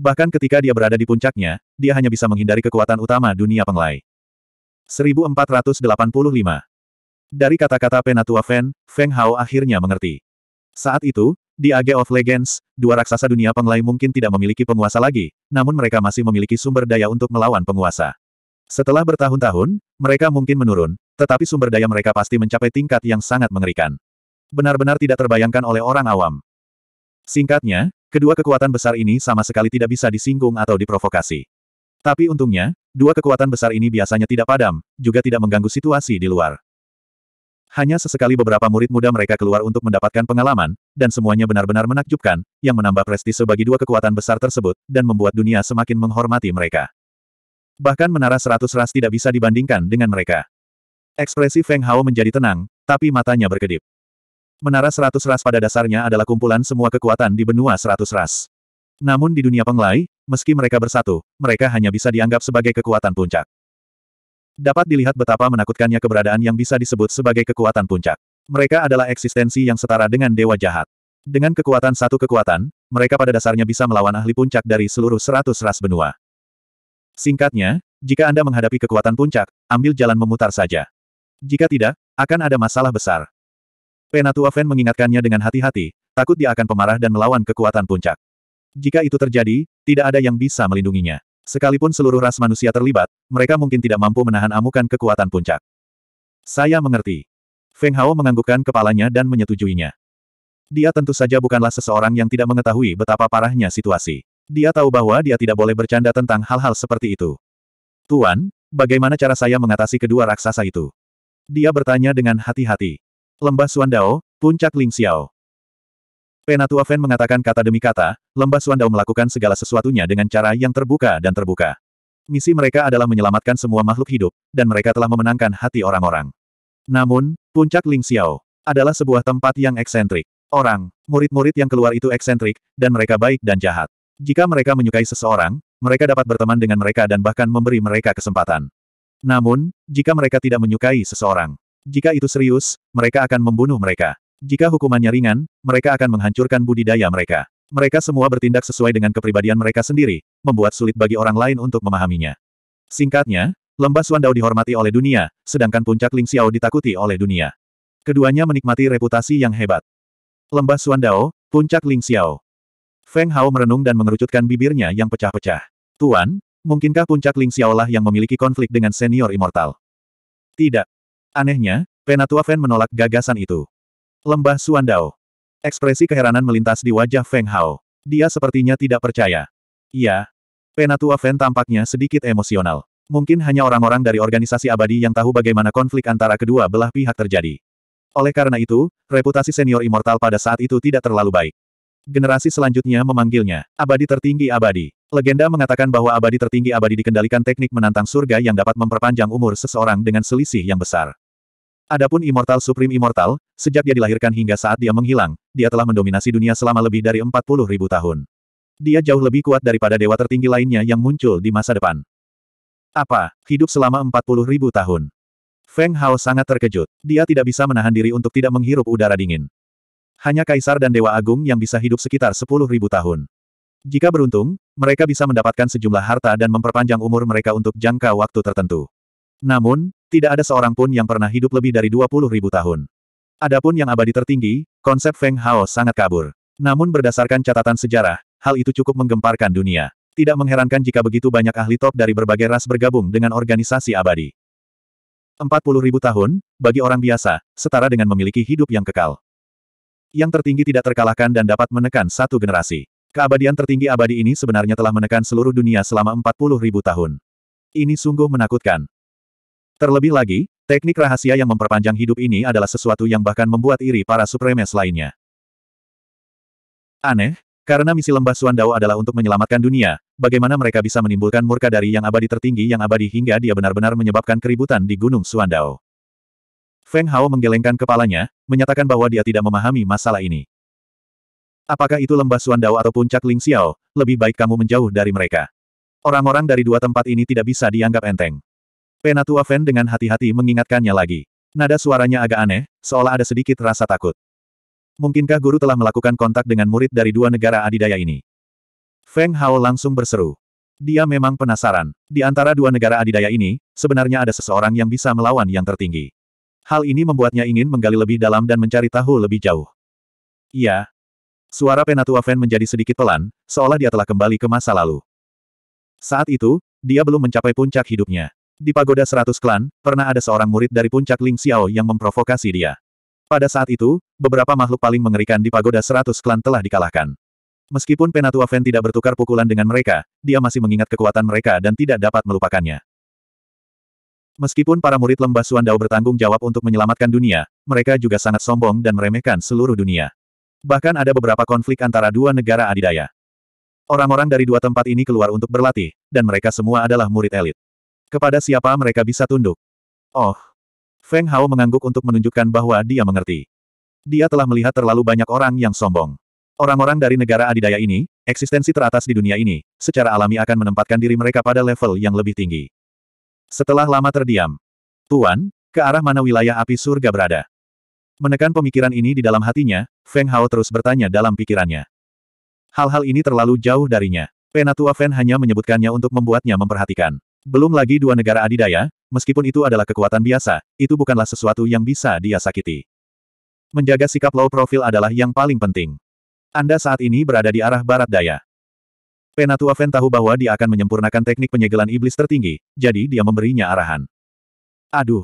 Bahkan ketika dia berada di puncaknya, dia hanya bisa menghindari kekuatan utama dunia penglai. 1485 Dari kata-kata Penatua Fen, Feng Hao akhirnya mengerti. Saat itu, di Age of Legends, dua raksasa dunia penglai mungkin tidak memiliki penguasa lagi, namun mereka masih memiliki sumber daya untuk melawan penguasa. Setelah bertahun-tahun, mereka mungkin menurun, tetapi sumber daya mereka pasti mencapai tingkat yang sangat mengerikan benar-benar tidak terbayangkan oleh orang awam. Singkatnya, kedua kekuatan besar ini sama sekali tidak bisa disinggung atau diprovokasi. Tapi untungnya, dua kekuatan besar ini biasanya tidak padam, juga tidak mengganggu situasi di luar. Hanya sesekali beberapa murid muda mereka keluar untuk mendapatkan pengalaman, dan semuanya benar-benar menakjubkan, yang menambah prestise bagi dua kekuatan besar tersebut, dan membuat dunia semakin menghormati mereka. Bahkan menara seratus ras tidak bisa dibandingkan dengan mereka. Ekspresi Feng Hao menjadi tenang, tapi matanya berkedip. Menara seratus ras pada dasarnya adalah kumpulan semua kekuatan di benua seratus ras. Namun di dunia penglai, meski mereka bersatu, mereka hanya bisa dianggap sebagai kekuatan puncak. Dapat dilihat betapa menakutkannya keberadaan yang bisa disebut sebagai kekuatan puncak. Mereka adalah eksistensi yang setara dengan dewa jahat. Dengan kekuatan satu kekuatan, mereka pada dasarnya bisa melawan ahli puncak dari seluruh seratus ras benua. Singkatnya, jika Anda menghadapi kekuatan puncak, ambil jalan memutar saja. Jika tidak, akan ada masalah besar. Penatua Fen mengingatkannya dengan hati-hati, takut dia akan pemarah dan melawan kekuatan puncak. Jika itu terjadi, tidak ada yang bisa melindunginya. Sekalipun seluruh ras manusia terlibat, mereka mungkin tidak mampu menahan amukan kekuatan puncak. Saya mengerti. Feng Hao menganggukkan kepalanya dan menyetujuinya. Dia tentu saja bukanlah seseorang yang tidak mengetahui betapa parahnya situasi. Dia tahu bahwa dia tidak boleh bercanda tentang hal-hal seperti itu. Tuan, bagaimana cara saya mengatasi kedua raksasa itu? Dia bertanya dengan hati-hati. Lembah Suandao, Puncak Ling Xiao. Penatua Fen mengatakan kata demi kata, Lembah Suandao melakukan segala sesuatunya dengan cara yang terbuka dan terbuka. Misi mereka adalah menyelamatkan semua makhluk hidup, dan mereka telah memenangkan hati orang-orang. Namun, Puncak Ling Xiao adalah sebuah tempat yang eksentrik. Orang, murid-murid yang keluar itu eksentrik, dan mereka baik dan jahat. Jika mereka menyukai seseorang, mereka dapat berteman dengan mereka dan bahkan memberi mereka kesempatan. Namun, jika mereka tidak menyukai seseorang, jika itu serius, mereka akan membunuh mereka. Jika hukumannya ringan, mereka akan menghancurkan budidaya mereka. Mereka semua bertindak sesuai dengan kepribadian mereka sendiri, membuat sulit bagi orang lain untuk memahaminya. Singkatnya, lembah Suandao dihormati oleh dunia, sedangkan puncak Ling Xiao ditakuti oleh dunia. Keduanya menikmati reputasi yang hebat. Lembah Suandao, puncak Ling Xiao. Feng Hao merenung dan mengerucutkan bibirnya yang pecah-pecah. Tuan, mungkinkah puncak Ling Xiao lah yang memiliki konflik dengan senior immortal? Tidak. Anehnya, Penatua Feng menolak gagasan itu. Lembah Suandao. Ekspresi keheranan melintas di wajah Feng Hao. Dia sepertinya tidak percaya. Iya. Penatua Feng tampaknya sedikit emosional. Mungkin hanya orang-orang dari organisasi abadi yang tahu bagaimana konflik antara kedua belah pihak terjadi. Oleh karena itu, reputasi senior immortal pada saat itu tidak terlalu baik. Generasi selanjutnya memanggilnya, abadi tertinggi abadi. Legenda mengatakan bahwa abadi tertinggi abadi dikendalikan teknik menantang surga yang dapat memperpanjang umur seseorang dengan selisih yang besar. Adapun Immortal Supreme Immortal, sejak dia dilahirkan hingga saat dia menghilang, dia telah mendominasi dunia selama lebih dari 40 ribu tahun. Dia jauh lebih kuat daripada dewa tertinggi lainnya yang muncul di masa depan. Apa, hidup selama 40 ribu tahun? Feng Hao sangat terkejut. Dia tidak bisa menahan diri untuk tidak menghirup udara dingin hanya kaisar dan dewa agung yang bisa hidup sekitar sepuluh ribu tahun. Jika beruntung, mereka bisa mendapatkan sejumlah harta dan memperpanjang umur mereka untuk jangka waktu tertentu. Namun, tidak ada seorang pun yang pernah hidup lebih dari dua puluh ribu tahun. Adapun yang abadi tertinggi, konsep Feng Hao sangat kabur. Namun berdasarkan catatan sejarah, hal itu cukup menggemparkan dunia. Tidak mengherankan jika begitu banyak ahli top dari berbagai ras bergabung dengan organisasi abadi. 40.000 tahun, bagi orang biasa, setara dengan memiliki hidup yang kekal. Yang tertinggi tidak terkalahkan dan dapat menekan satu generasi. Keabadian tertinggi abadi ini sebenarnya telah menekan seluruh dunia selama 40 ribu tahun. Ini sungguh menakutkan. Terlebih lagi, teknik rahasia yang memperpanjang hidup ini adalah sesuatu yang bahkan membuat iri para supremes lainnya. Aneh, karena misi lembah Suandao adalah untuk menyelamatkan dunia, bagaimana mereka bisa menimbulkan murka dari yang abadi tertinggi yang abadi hingga dia benar-benar menyebabkan keributan di Gunung Suandao. Feng Hao menggelengkan kepalanya, menyatakan bahwa dia tidak memahami masalah ini. Apakah itu lembah Suandao atau puncak Ling Xiao, lebih baik kamu menjauh dari mereka. Orang-orang dari dua tempat ini tidak bisa dianggap enteng. Penatua Feng dengan hati-hati mengingatkannya lagi. Nada suaranya agak aneh, seolah ada sedikit rasa takut. Mungkinkah guru telah melakukan kontak dengan murid dari dua negara adidaya ini? Feng Hao langsung berseru. Dia memang penasaran. Di antara dua negara adidaya ini, sebenarnya ada seseorang yang bisa melawan yang tertinggi. Hal ini membuatnya ingin menggali lebih dalam dan mencari tahu lebih jauh. Iya. Suara Penatua Fen menjadi sedikit pelan, seolah dia telah kembali ke masa lalu. Saat itu, dia belum mencapai puncak hidupnya. Di pagoda seratus klan, pernah ada seorang murid dari puncak Ling Xiao yang memprovokasi dia. Pada saat itu, beberapa makhluk paling mengerikan di pagoda seratus klan telah dikalahkan. Meskipun Penatua Fen tidak bertukar pukulan dengan mereka, dia masih mengingat kekuatan mereka dan tidak dapat melupakannya. Meskipun para murid lembah Suandao bertanggung jawab untuk menyelamatkan dunia, mereka juga sangat sombong dan meremehkan seluruh dunia. Bahkan ada beberapa konflik antara dua negara adidaya. Orang-orang dari dua tempat ini keluar untuk berlatih, dan mereka semua adalah murid elit. Kepada siapa mereka bisa tunduk? Oh! Feng Hao mengangguk untuk menunjukkan bahwa dia mengerti. Dia telah melihat terlalu banyak orang yang sombong. Orang-orang dari negara adidaya ini, eksistensi teratas di dunia ini, secara alami akan menempatkan diri mereka pada level yang lebih tinggi. Setelah lama terdiam. Tuan, ke arah mana wilayah api surga berada? Menekan pemikiran ini di dalam hatinya, Feng Hao terus bertanya dalam pikirannya. Hal-hal ini terlalu jauh darinya. Penatua Feng hanya menyebutkannya untuk membuatnya memperhatikan. Belum lagi dua negara adidaya, meskipun itu adalah kekuatan biasa, itu bukanlah sesuatu yang bisa dia sakiti. Menjaga sikap low profile adalah yang paling penting. Anda saat ini berada di arah barat daya. Penatua Fen tahu bahwa dia akan menyempurnakan teknik penyegelan iblis tertinggi, jadi dia memberinya arahan. Aduh!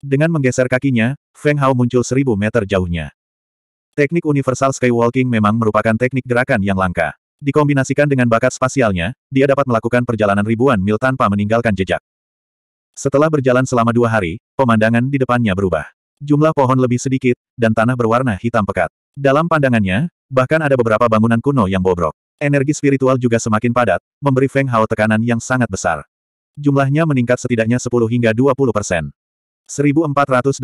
Dengan menggeser kakinya, Feng Hao muncul seribu meter jauhnya. Teknik Universal Skywalking memang merupakan teknik gerakan yang langka. Dikombinasikan dengan bakat spasialnya, dia dapat melakukan perjalanan ribuan mil tanpa meninggalkan jejak. Setelah berjalan selama dua hari, pemandangan di depannya berubah. Jumlah pohon lebih sedikit, dan tanah berwarna hitam pekat. Dalam pandangannya, bahkan ada beberapa bangunan kuno yang bobrok. Energi spiritual juga semakin padat, memberi Feng Hao tekanan yang sangat besar. Jumlahnya meningkat setidaknya 10 hingga 20 persen. 1486.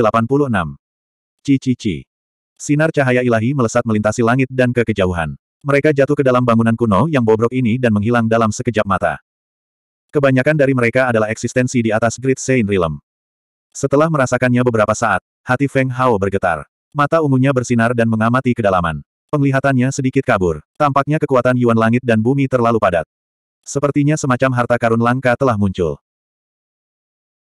Cici-ci. Sinar cahaya ilahi melesat melintasi langit dan ke kejauhan. Mereka jatuh ke dalam bangunan kuno yang bobrok ini dan menghilang dalam sekejap mata. Kebanyakan dari mereka adalah eksistensi di atas Great Saint Realm. Setelah merasakannya beberapa saat, hati Feng Hao bergetar. Mata ungunya bersinar dan mengamati kedalaman. Penglihatannya sedikit kabur. Tampaknya kekuatan Yuan Langit dan Bumi terlalu padat. Sepertinya semacam harta karun langka telah muncul.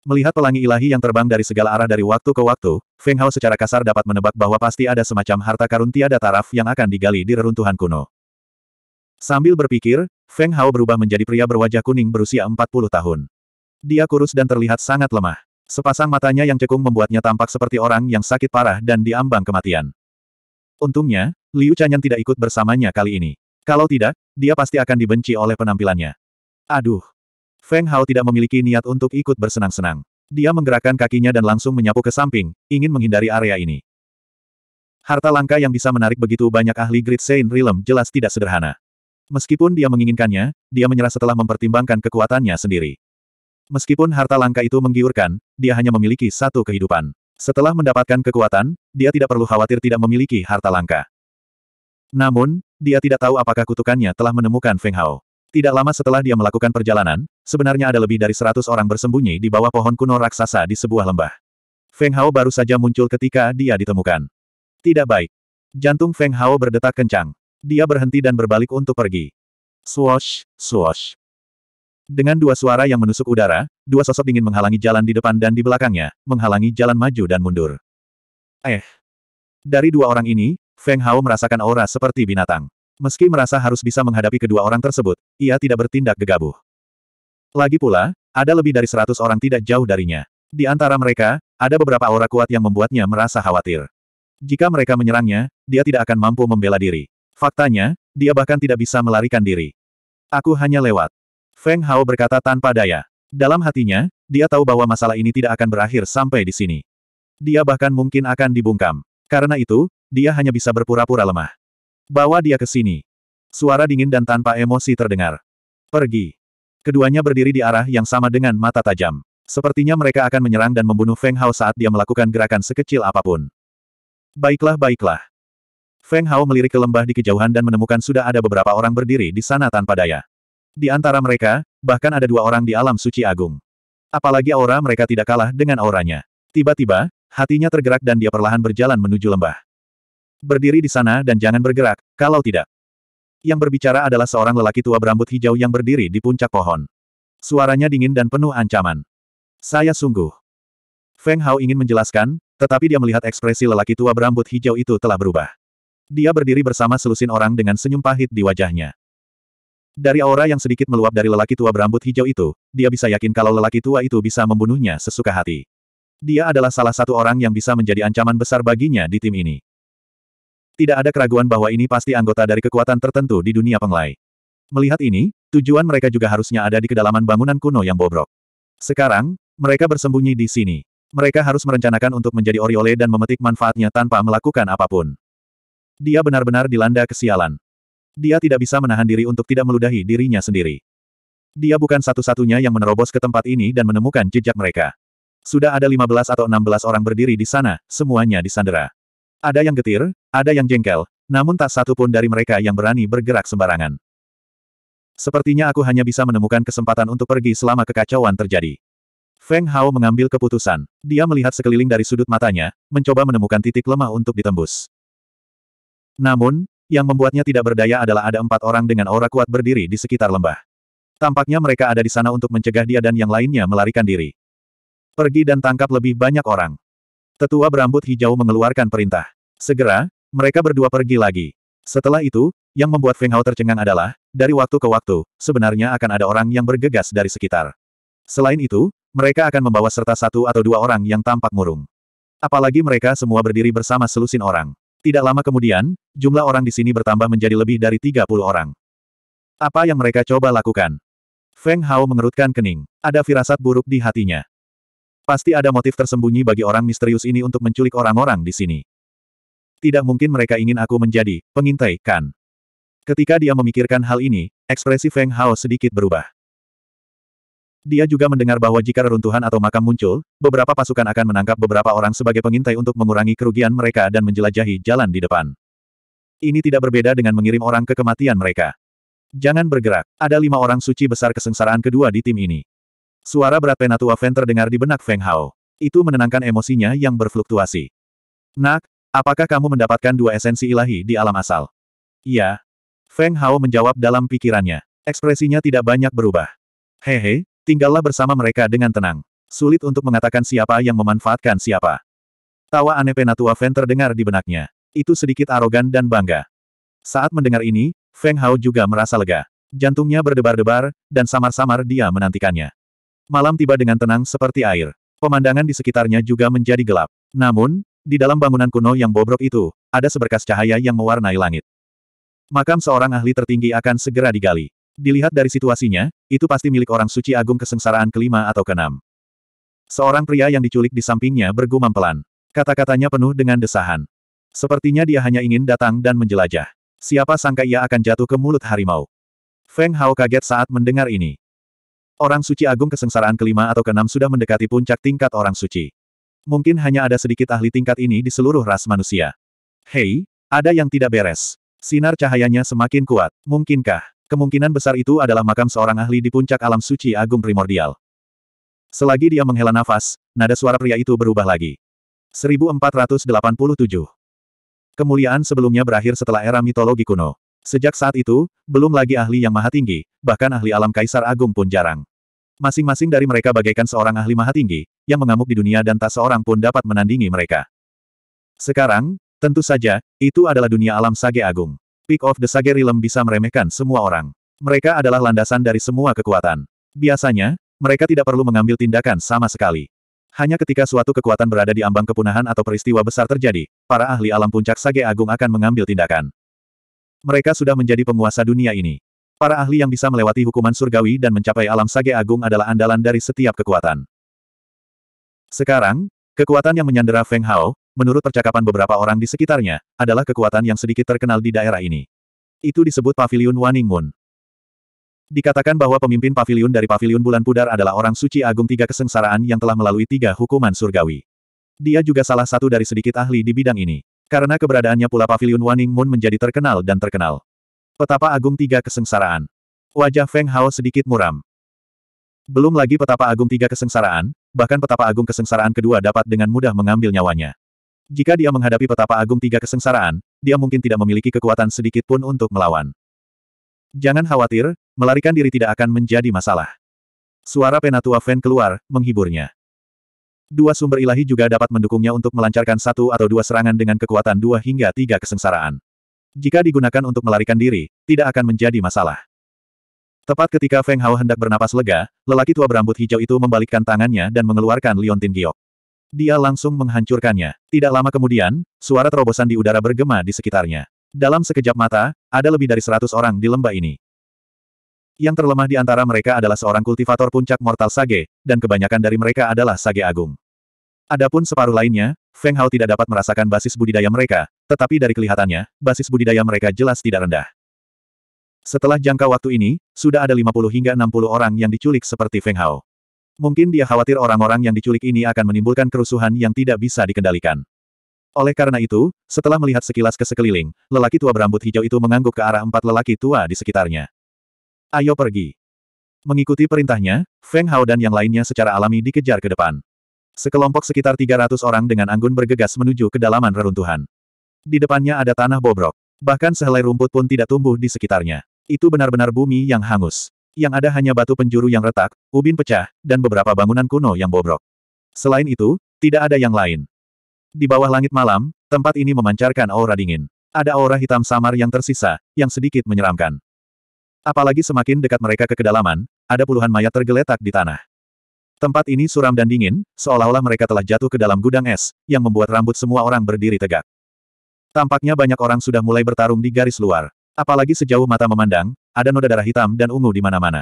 Melihat pelangi ilahi yang terbang dari segala arah dari waktu ke waktu, Feng Hao secara kasar dapat menebak bahwa pasti ada semacam harta karun tiada taraf yang akan digali di reruntuhan kuno. Sambil berpikir, Feng Hao berubah menjadi pria berwajah kuning berusia 40 tahun. Dia kurus dan terlihat sangat lemah. Sepasang matanya yang cekung membuatnya tampak seperti orang yang sakit parah dan diambang kematian. Untungnya, Liu Chanyan tidak ikut bersamanya kali ini. Kalau tidak, dia pasti akan dibenci oleh penampilannya. Aduh. Feng Hao tidak memiliki niat untuk ikut bersenang-senang. Dia menggerakkan kakinya dan langsung menyapu ke samping, ingin menghindari area ini. Harta langka yang bisa menarik begitu banyak ahli Great Saint Realm jelas tidak sederhana. Meskipun dia menginginkannya, dia menyerah setelah mempertimbangkan kekuatannya sendiri. Meskipun harta langka itu menggiurkan, dia hanya memiliki satu kehidupan. Setelah mendapatkan kekuatan, dia tidak perlu khawatir tidak memiliki harta langka. Namun, dia tidak tahu apakah kutukannya telah menemukan Feng Hao. Tidak lama setelah dia melakukan perjalanan, sebenarnya ada lebih dari seratus orang bersembunyi di bawah pohon kuno raksasa di sebuah lembah. Feng Hao baru saja muncul ketika dia ditemukan. Tidak baik. Jantung Feng Hao berdetak kencang. Dia berhenti dan berbalik untuk pergi. Swosh, swosh. Dengan dua suara yang menusuk udara, dua sosok dingin menghalangi jalan di depan dan di belakangnya, menghalangi jalan maju dan mundur. Eh. Dari dua orang ini, Feng Hao merasakan aura seperti binatang. Meski merasa harus bisa menghadapi kedua orang tersebut, ia tidak bertindak gegabah. Lagi pula, ada lebih dari seratus orang tidak jauh darinya. Di antara mereka, ada beberapa aura kuat yang membuatnya merasa khawatir. Jika mereka menyerangnya, dia tidak akan mampu membela diri. Faktanya, dia bahkan tidak bisa melarikan diri. Aku hanya lewat. Feng Hao berkata tanpa daya. Dalam hatinya, dia tahu bahwa masalah ini tidak akan berakhir sampai di sini. Dia bahkan mungkin akan dibungkam. Karena itu, dia hanya bisa berpura-pura lemah. Bawa dia ke sini. Suara dingin dan tanpa emosi terdengar. Pergi. Keduanya berdiri di arah yang sama dengan mata tajam. Sepertinya mereka akan menyerang dan membunuh Feng Hao saat dia melakukan gerakan sekecil apapun. Baiklah, baiklah. Feng Hao melirik ke lembah di kejauhan dan menemukan sudah ada beberapa orang berdiri di sana tanpa daya. Di antara mereka, bahkan ada dua orang di alam suci agung. Apalagi aura mereka tidak kalah dengan auranya. Tiba-tiba, hatinya tergerak dan dia perlahan berjalan menuju lembah. Berdiri di sana dan jangan bergerak, kalau tidak. Yang berbicara adalah seorang lelaki tua berambut hijau yang berdiri di puncak pohon. Suaranya dingin dan penuh ancaman. Saya sungguh. Feng Hao ingin menjelaskan, tetapi dia melihat ekspresi lelaki tua berambut hijau itu telah berubah. Dia berdiri bersama selusin orang dengan senyum pahit di wajahnya. Dari aura yang sedikit meluap dari lelaki tua berambut hijau itu, dia bisa yakin kalau lelaki tua itu bisa membunuhnya sesuka hati. Dia adalah salah satu orang yang bisa menjadi ancaman besar baginya di tim ini. Tidak ada keraguan bahwa ini pasti anggota dari kekuatan tertentu di dunia penglai. Melihat ini, tujuan mereka juga harusnya ada di kedalaman bangunan kuno yang bobrok. Sekarang, mereka bersembunyi di sini. Mereka harus merencanakan untuk menjadi oriole dan memetik manfaatnya tanpa melakukan apapun. Dia benar-benar dilanda kesialan. Dia tidak bisa menahan diri untuk tidak meludahi dirinya sendiri. Dia bukan satu-satunya yang menerobos ke tempat ini dan menemukan jejak mereka. Sudah ada 15 atau 16 orang berdiri di sana, semuanya disandera. Ada yang getir, ada yang jengkel, namun tak satu pun dari mereka yang berani bergerak sembarangan. Sepertinya aku hanya bisa menemukan kesempatan untuk pergi selama kekacauan terjadi. Feng Hao mengambil keputusan. Dia melihat sekeliling dari sudut matanya, mencoba menemukan titik lemah untuk ditembus. Namun, yang membuatnya tidak berdaya adalah ada empat orang dengan aura kuat berdiri di sekitar lembah. Tampaknya mereka ada di sana untuk mencegah dia dan yang lainnya melarikan diri. Pergi dan tangkap lebih banyak orang. Tetua berambut hijau mengeluarkan perintah. Segera, mereka berdua pergi lagi. Setelah itu, yang membuat Feng Hao tercengang adalah, dari waktu ke waktu, sebenarnya akan ada orang yang bergegas dari sekitar. Selain itu, mereka akan membawa serta satu atau dua orang yang tampak murung. Apalagi mereka semua berdiri bersama selusin orang. Tidak lama kemudian, jumlah orang di sini bertambah menjadi lebih dari 30 orang. Apa yang mereka coba lakukan? Feng Hao mengerutkan kening. Ada firasat buruk di hatinya. Pasti ada motif tersembunyi bagi orang misterius ini untuk menculik orang-orang di sini. Tidak mungkin mereka ingin aku menjadi pengintai, kan? Ketika dia memikirkan hal ini, ekspresi Feng Hao sedikit berubah. Dia juga mendengar bahwa jika reruntuhan atau makam muncul, beberapa pasukan akan menangkap beberapa orang sebagai pengintai untuk mengurangi kerugian mereka dan menjelajahi jalan di depan. Ini tidak berbeda dengan mengirim orang ke kematian mereka. Jangan bergerak, ada lima orang suci besar kesengsaraan kedua di tim ini. Suara berat Penatua Feng terdengar di benak Feng Hao. Itu menenangkan emosinya yang berfluktuasi. Nak, apakah kamu mendapatkan dua esensi ilahi di alam asal? Iya. Feng Hao menjawab dalam pikirannya. Ekspresinya tidak banyak berubah. Hehe, Tinggallah bersama mereka dengan tenang. Sulit untuk mengatakan siapa yang memanfaatkan siapa. Tawa aneh Penatua Feng terdengar di benaknya. Itu sedikit arogan dan bangga. Saat mendengar ini, Feng Hao juga merasa lega. Jantungnya berdebar-debar, dan samar-samar dia menantikannya. Malam tiba dengan tenang seperti air. Pemandangan di sekitarnya juga menjadi gelap. Namun, di dalam bangunan kuno yang bobrok itu, ada seberkas cahaya yang mewarnai langit. Makam seorang ahli tertinggi akan segera digali. Dilihat dari situasinya, itu pasti milik orang suci agung kesengsaraan kelima atau keenam. Seorang pria yang diculik di sampingnya bergumam pelan. Kata-katanya penuh dengan desahan. Sepertinya dia hanya ingin datang dan menjelajah. Siapa sangka ia akan jatuh ke mulut harimau. Feng Hao kaget saat mendengar ini. Orang suci agung kesengsaraan kelima atau keenam sudah mendekati puncak tingkat orang suci. Mungkin hanya ada sedikit ahli tingkat ini di seluruh ras manusia. Hei, ada yang tidak beres. Sinar cahayanya semakin kuat. Mungkinkah? Kemungkinan besar itu adalah makam seorang ahli di puncak alam suci agung primordial. Selagi dia menghela nafas, nada suara pria itu berubah lagi. 1487 Kemuliaan sebelumnya berakhir setelah era mitologi kuno. Sejak saat itu, belum lagi ahli yang maha tinggi, bahkan ahli alam kaisar agung pun jarang. Masing-masing dari mereka bagaikan seorang ahli maha tinggi, yang mengamuk di dunia dan tak seorang pun dapat menandingi mereka. Sekarang, tentu saja, itu adalah dunia alam sage agung. Peak of the Sage Realm bisa meremehkan semua orang. Mereka adalah landasan dari semua kekuatan. Biasanya, mereka tidak perlu mengambil tindakan sama sekali. Hanya ketika suatu kekuatan berada di ambang kepunahan atau peristiwa besar terjadi, para ahli alam puncak Sage Agung akan mengambil tindakan. Mereka sudah menjadi penguasa dunia ini. Para ahli yang bisa melewati hukuman surgawi dan mencapai alam Sage Agung adalah andalan dari setiap kekuatan. Sekarang, kekuatan yang menyandera Feng Hao, menurut percakapan beberapa orang di sekitarnya, adalah kekuatan yang sedikit terkenal di daerah ini. Itu disebut Paviliun Waning Moon. Dikatakan bahwa pemimpin paviliun dari paviliun Bulan Pudar adalah orang suci agung tiga kesengsaraan yang telah melalui tiga hukuman surgawi. Dia juga salah satu dari sedikit ahli di bidang ini. Karena keberadaannya pula paviliun Waning Moon menjadi terkenal dan terkenal. Petapa Agung Tiga Kesengsaraan. Wajah Feng Hao sedikit muram. Belum lagi petapa agung tiga kesengsaraan, bahkan petapa agung kesengsaraan kedua dapat dengan mudah mengambil nyawanya. Jika dia menghadapi petapa agung tiga kesengsaraan, dia mungkin tidak memiliki kekuatan sedikit pun untuk melawan. Jangan khawatir, melarikan diri tidak akan menjadi masalah. Suara penatua Feng keluar, menghiburnya. Dua sumber ilahi juga dapat mendukungnya untuk melancarkan satu atau dua serangan dengan kekuatan dua hingga tiga kesengsaraan. Jika digunakan untuk melarikan diri, tidak akan menjadi masalah. Tepat ketika Feng Hao hendak bernapas lega, lelaki tua berambut hijau itu membalikkan tangannya dan mengeluarkan liontin giok. Dia langsung menghancurkannya. Tidak lama kemudian, suara terobosan di udara bergema di sekitarnya. Dalam sekejap mata, ada lebih dari seratus orang di lembah ini. Yang terlemah di antara mereka adalah seorang kultivator puncak mortal Sage, dan kebanyakan dari mereka adalah Sage Agung. Adapun separuh lainnya, Feng Hao tidak dapat merasakan basis budidaya mereka, tetapi dari kelihatannya, basis budidaya mereka jelas tidak rendah. Setelah jangka waktu ini, sudah ada 50 hingga 60 orang yang diculik seperti Feng Hao. Mungkin dia khawatir orang-orang yang diculik ini akan menimbulkan kerusuhan yang tidak bisa dikendalikan. Oleh karena itu, setelah melihat sekilas ke sekeliling, lelaki tua berambut hijau itu mengangguk ke arah empat lelaki tua di sekitarnya. Ayo pergi. Mengikuti perintahnya, Feng Hao dan yang lainnya secara alami dikejar ke depan. Sekelompok sekitar 300 orang dengan anggun bergegas menuju kedalaman reruntuhan. Di depannya ada tanah bobrok. Bahkan sehelai rumput pun tidak tumbuh di sekitarnya. Itu benar-benar bumi yang hangus. Yang ada hanya batu penjuru yang retak, ubin pecah, dan beberapa bangunan kuno yang bobrok. Selain itu, tidak ada yang lain. Di bawah langit malam, tempat ini memancarkan aura dingin. Ada aura hitam samar yang tersisa, yang sedikit menyeramkan. Apalagi semakin dekat mereka ke kedalaman, ada puluhan mayat tergeletak di tanah. Tempat ini suram dan dingin, seolah-olah mereka telah jatuh ke dalam gudang es, yang membuat rambut semua orang berdiri tegak. Tampaknya banyak orang sudah mulai bertarung di garis luar. Apalagi sejauh mata memandang, ada noda darah hitam dan ungu di mana-mana.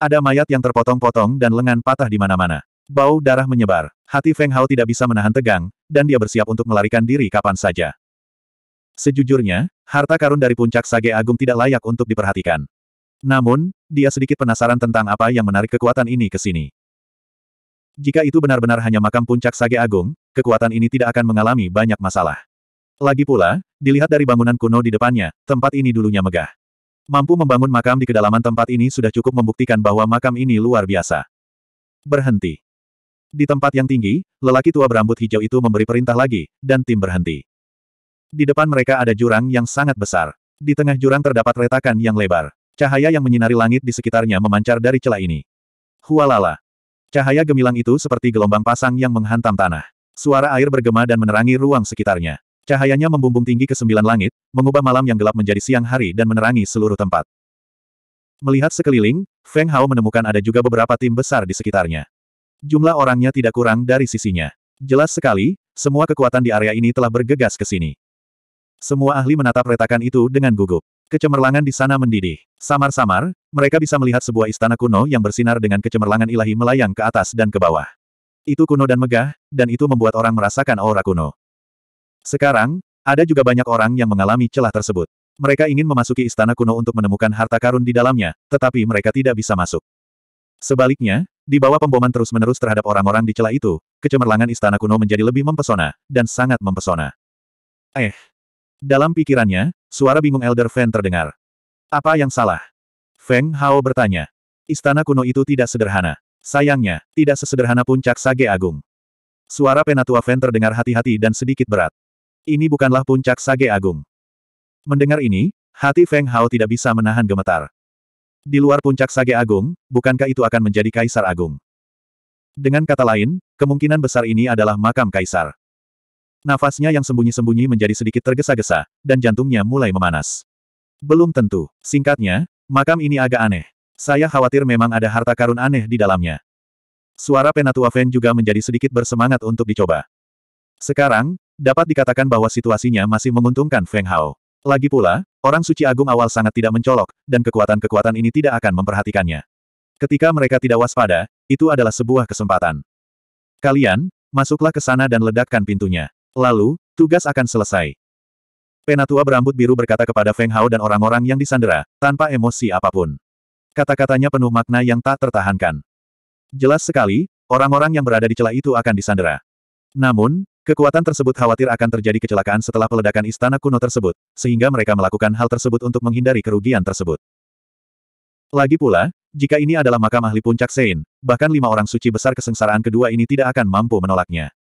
Ada mayat yang terpotong-potong dan lengan patah di mana-mana. Bau darah menyebar. Hati Feng Hao tidak bisa menahan tegang, dan dia bersiap untuk melarikan diri kapan saja. Sejujurnya, harta karun dari puncak Sage Agung tidak layak untuk diperhatikan. Namun, dia sedikit penasaran tentang apa yang menarik kekuatan ini ke sini. Jika itu benar-benar hanya makam puncak Sage Agung, kekuatan ini tidak akan mengalami banyak masalah. Lagi pula, Dilihat dari bangunan kuno di depannya, tempat ini dulunya megah. Mampu membangun makam di kedalaman tempat ini sudah cukup membuktikan bahwa makam ini luar biasa. Berhenti. Di tempat yang tinggi, lelaki tua berambut hijau itu memberi perintah lagi, dan tim berhenti. Di depan mereka ada jurang yang sangat besar. Di tengah jurang terdapat retakan yang lebar. Cahaya yang menyinari langit di sekitarnya memancar dari celah ini. Hualala. Cahaya gemilang itu seperti gelombang pasang yang menghantam tanah. Suara air bergema dan menerangi ruang sekitarnya. Cahayanya membumbung tinggi ke sembilan langit, mengubah malam yang gelap menjadi siang hari dan menerangi seluruh tempat. Melihat sekeliling, Feng Hao menemukan ada juga beberapa tim besar di sekitarnya. Jumlah orangnya tidak kurang dari sisinya. Jelas sekali, semua kekuatan di area ini telah bergegas ke sini. Semua ahli menatap retakan itu dengan gugup. Kecemerlangan di sana mendidih. Samar-samar, mereka bisa melihat sebuah istana kuno yang bersinar dengan kecemerlangan ilahi melayang ke atas dan ke bawah. Itu kuno dan megah, dan itu membuat orang merasakan aura kuno. Sekarang, ada juga banyak orang yang mengalami celah tersebut. Mereka ingin memasuki istana kuno untuk menemukan harta karun di dalamnya, tetapi mereka tidak bisa masuk. Sebaliknya, di bawah pemboman terus-menerus terhadap orang-orang di celah itu, kecemerlangan istana kuno menjadi lebih mempesona, dan sangat mempesona. Eh. Dalam pikirannya, suara bingung Elder Feng terdengar. Apa yang salah? Feng Hao bertanya. Istana kuno itu tidak sederhana. Sayangnya, tidak sesederhana puncak Sage Agung. Suara penatua Feng terdengar hati-hati dan sedikit berat. Ini bukanlah puncak sage agung. Mendengar ini, hati Feng Hao tidak bisa menahan gemetar. Di luar puncak sage agung, bukankah itu akan menjadi kaisar agung? Dengan kata lain, kemungkinan besar ini adalah makam kaisar. Nafasnya yang sembunyi-sembunyi menjadi sedikit tergesa-gesa, dan jantungnya mulai memanas. Belum tentu. Singkatnya, makam ini agak aneh. Saya khawatir memang ada harta karun aneh di dalamnya. Suara Penatua Feng juga menjadi sedikit bersemangat untuk dicoba. Sekarang, Dapat dikatakan bahwa situasinya masih menguntungkan Feng Hao. Lagi pula, orang suci agung awal sangat tidak mencolok, dan kekuatan-kekuatan ini tidak akan memperhatikannya. Ketika mereka tidak waspada, itu adalah sebuah kesempatan. Kalian, masuklah ke sana dan ledakkan pintunya. Lalu, tugas akan selesai. Penatua berambut biru berkata kepada Feng Hao dan orang-orang yang disandera, tanpa emosi apapun. Kata-katanya penuh makna yang tak tertahankan. Jelas sekali, orang-orang yang berada di celah itu akan disandera. Namun, Kekuatan tersebut khawatir akan terjadi kecelakaan setelah peledakan istana kuno tersebut, sehingga mereka melakukan hal tersebut untuk menghindari kerugian tersebut. Lagi pula, jika ini adalah makam ahli puncak Sein, bahkan lima orang suci besar kesengsaraan kedua ini tidak akan mampu menolaknya.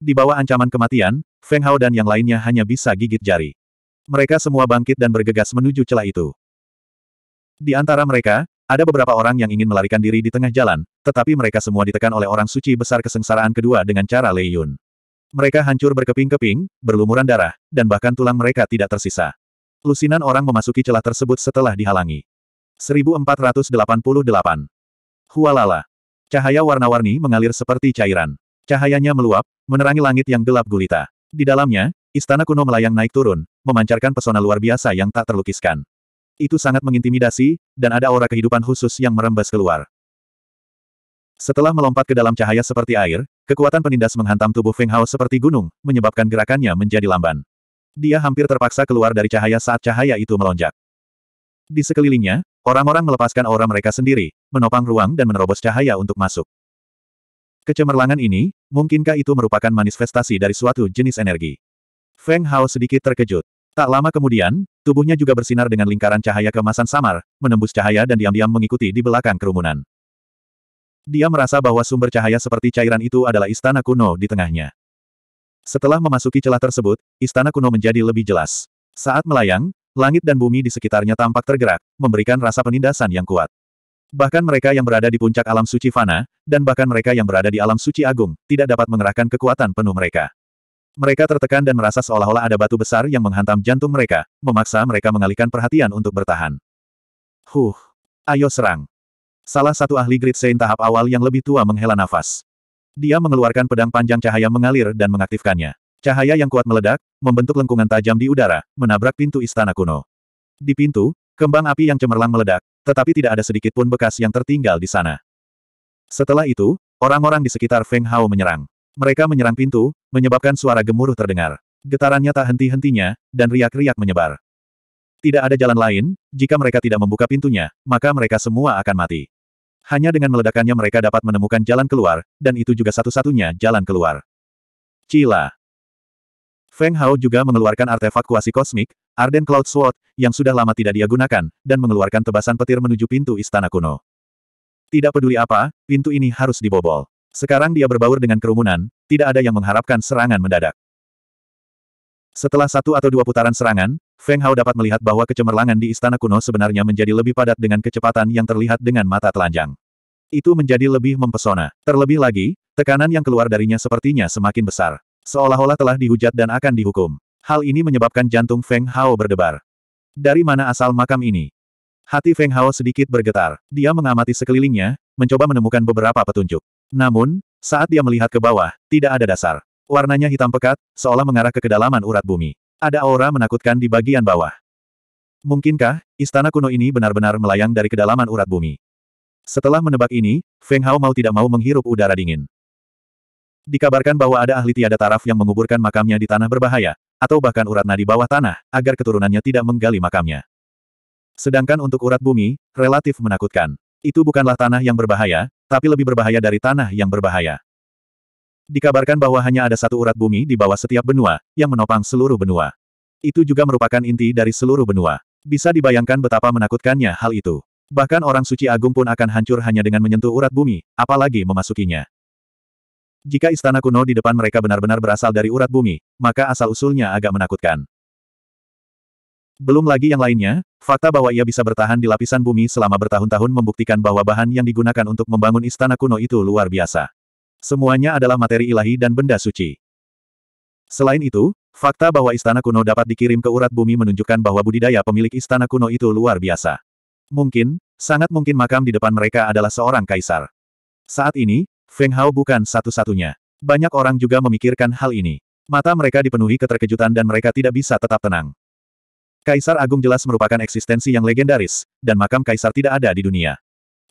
Di bawah ancaman kematian, Feng Hao dan yang lainnya hanya bisa gigit jari. Mereka semua bangkit dan bergegas menuju celah itu. Di antara mereka, ada beberapa orang yang ingin melarikan diri di tengah jalan, tetapi mereka semua ditekan oleh orang suci besar kesengsaraan kedua dengan cara Lei Yun. Mereka hancur berkeping-keping, berlumuran darah, dan bahkan tulang mereka tidak tersisa. Lusinan orang memasuki celah tersebut setelah dihalangi. 1488. Hualala. Cahaya warna-warni mengalir seperti cairan. Cahayanya meluap, menerangi langit yang gelap gulita. Di dalamnya, istana kuno melayang naik turun, memancarkan pesona luar biasa yang tak terlukiskan. Itu sangat mengintimidasi, dan ada aura kehidupan khusus yang merembes keluar. Setelah melompat ke dalam cahaya seperti air, Kekuatan penindas menghantam tubuh Feng Hao seperti gunung, menyebabkan gerakannya menjadi lamban. Dia hampir terpaksa keluar dari cahaya saat cahaya itu melonjak. Di sekelilingnya, orang-orang melepaskan aura mereka sendiri, menopang ruang dan menerobos cahaya untuk masuk. Kecemerlangan ini, mungkinkah itu merupakan manifestasi dari suatu jenis energi? Feng Hao sedikit terkejut. Tak lama kemudian, tubuhnya juga bersinar dengan lingkaran cahaya kemasan samar, menembus cahaya dan diam-diam mengikuti di belakang kerumunan. Dia merasa bahwa sumber cahaya seperti cairan itu adalah istana kuno di tengahnya. Setelah memasuki celah tersebut, istana kuno menjadi lebih jelas. Saat melayang, langit dan bumi di sekitarnya tampak tergerak, memberikan rasa penindasan yang kuat. Bahkan mereka yang berada di puncak alam suci Fana, dan bahkan mereka yang berada di alam suci agung, tidak dapat mengerahkan kekuatan penuh mereka. Mereka tertekan dan merasa seolah-olah ada batu besar yang menghantam jantung mereka, memaksa mereka mengalihkan perhatian untuk bertahan. Huh, ayo serang. Salah satu ahli grid Saint tahap awal yang lebih tua menghela nafas. Dia mengeluarkan pedang panjang cahaya mengalir dan mengaktifkannya. Cahaya yang kuat meledak, membentuk lengkungan tajam di udara, menabrak pintu istana kuno. Di pintu, kembang api yang cemerlang meledak, tetapi tidak ada sedikit pun bekas yang tertinggal di sana. Setelah itu, orang-orang di sekitar Feng Hao menyerang. Mereka menyerang pintu, menyebabkan suara gemuruh terdengar. Getarannya tak henti-hentinya, dan riak-riak menyebar. Tidak ada jalan lain, jika mereka tidak membuka pintunya, maka mereka semua akan mati. Hanya dengan meledakannya mereka dapat menemukan jalan keluar, dan itu juga satu-satunya jalan keluar. Cila. Feng Hao juga mengeluarkan artefak kuasi kosmik, Arden Cloud Sword, yang sudah lama tidak dia gunakan, dan mengeluarkan tebasan petir menuju pintu istana kuno. Tidak peduli apa, pintu ini harus dibobol. Sekarang dia berbaur dengan kerumunan, tidak ada yang mengharapkan serangan mendadak. Setelah satu atau dua putaran serangan, Feng Hao dapat melihat bahwa kecemerlangan di istana kuno sebenarnya menjadi lebih padat dengan kecepatan yang terlihat dengan mata telanjang. Itu menjadi lebih mempesona. Terlebih lagi, tekanan yang keluar darinya sepertinya semakin besar. Seolah-olah telah dihujat dan akan dihukum. Hal ini menyebabkan jantung Feng Hao berdebar. Dari mana asal makam ini? Hati Feng Hao sedikit bergetar. Dia mengamati sekelilingnya, mencoba menemukan beberapa petunjuk. Namun, saat dia melihat ke bawah, tidak ada dasar. Warnanya hitam pekat, seolah mengarah ke kedalaman urat bumi. Ada aura menakutkan di bagian bawah. Mungkinkah, istana kuno ini benar-benar melayang dari kedalaman urat bumi? Setelah menebak ini, Feng Hao mau tidak mau menghirup udara dingin. Dikabarkan bahwa ada ahli tiada taraf yang menguburkan makamnya di tanah berbahaya, atau bahkan urat nadi bawah tanah, agar keturunannya tidak menggali makamnya. Sedangkan untuk urat bumi, relatif menakutkan. Itu bukanlah tanah yang berbahaya, tapi lebih berbahaya dari tanah yang berbahaya. Dikabarkan bahwa hanya ada satu urat bumi di bawah setiap benua, yang menopang seluruh benua. Itu juga merupakan inti dari seluruh benua. Bisa dibayangkan betapa menakutkannya hal itu. Bahkan orang suci agung pun akan hancur hanya dengan menyentuh urat bumi, apalagi memasukinya. Jika istana kuno di depan mereka benar-benar berasal dari urat bumi, maka asal-usulnya agak menakutkan. Belum lagi yang lainnya, fakta bahwa ia bisa bertahan di lapisan bumi selama bertahun-tahun membuktikan bahwa bahan yang digunakan untuk membangun istana kuno itu luar biasa. Semuanya adalah materi ilahi dan benda suci. Selain itu, fakta bahwa istana kuno dapat dikirim ke urat bumi menunjukkan bahwa budidaya pemilik istana kuno itu luar biasa. Mungkin, sangat mungkin makam di depan mereka adalah seorang kaisar. Saat ini, Feng Hao bukan satu-satunya. Banyak orang juga memikirkan hal ini. Mata mereka dipenuhi keterkejutan dan mereka tidak bisa tetap tenang. Kaisar Agung jelas merupakan eksistensi yang legendaris, dan makam kaisar tidak ada di dunia.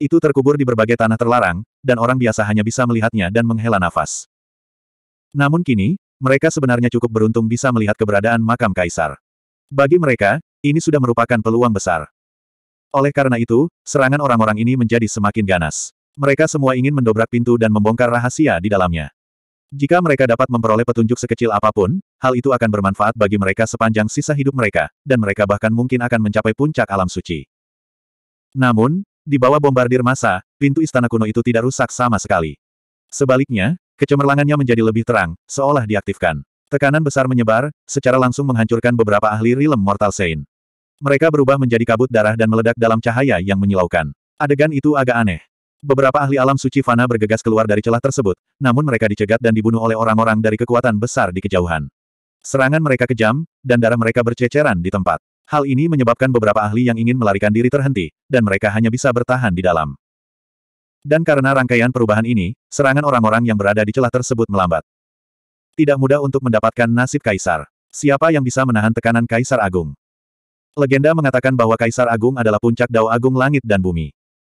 Itu terkubur di berbagai tanah terlarang, dan orang biasa hanya bisa melihatnya dan menghela nafas. Namun kini, mereka sebenarnya cukup beruntung bisa melihat keberadaan makam kaisar. Bagi mereka, ini sudah merupakan peluang besar. Oleh karena itu, serangan orang-orang ini menjadi semakin ganas. Mereka semua ingin mendobrak pintu dan membongkar rahasia di dalamnya. Jika mereka dapat memperoleh petunjuk sekecil apapun, hal itu akan bermanfaat bagi mereka sepanjang sisa hidup mereka, dan mereka bahkan mungkin akan mencapai puncak alam suci. Namun, di bawah bombardir masa, pintu istana kuno itu tidak rusak sama sekali. Sebaliknya, kecemerlangannya menjadi lebih terang, seolah diaktifkan. Tekanan besar menyebar, secara langsung menghancurkan beberapa ahli rilem Mortal Saint. Mereka berubah menjadi kabut darah dan meledak dalam cahaya yang menyilaukan. Adegan itu agak aneh. Beberapa ahli alam suci fana bergegas keluar dari celah tersebut, namun mereka dicegat dan dibunuh oleh orang-orang dari kekuatan besar di kejauhan. Serangan mereka kejam, dan darah mereka berceceran di tempat. Hal ini menyebabkan beberapa ahli yang ingin melarikan diri terhenti, dan mereka hanya bisa bertahan di dalam. Dan karena rangkaian perubahan ini, serangan orang-orang yang berada di celah tersebut melambat. Tidak mudah untuk mendapatkan nasib kaisar. Siapa yang bisa menahan tekanan kaisar agung? Legenda mengatakan bahwa kaisar agung adalah puncak dao agung langit dan bumi.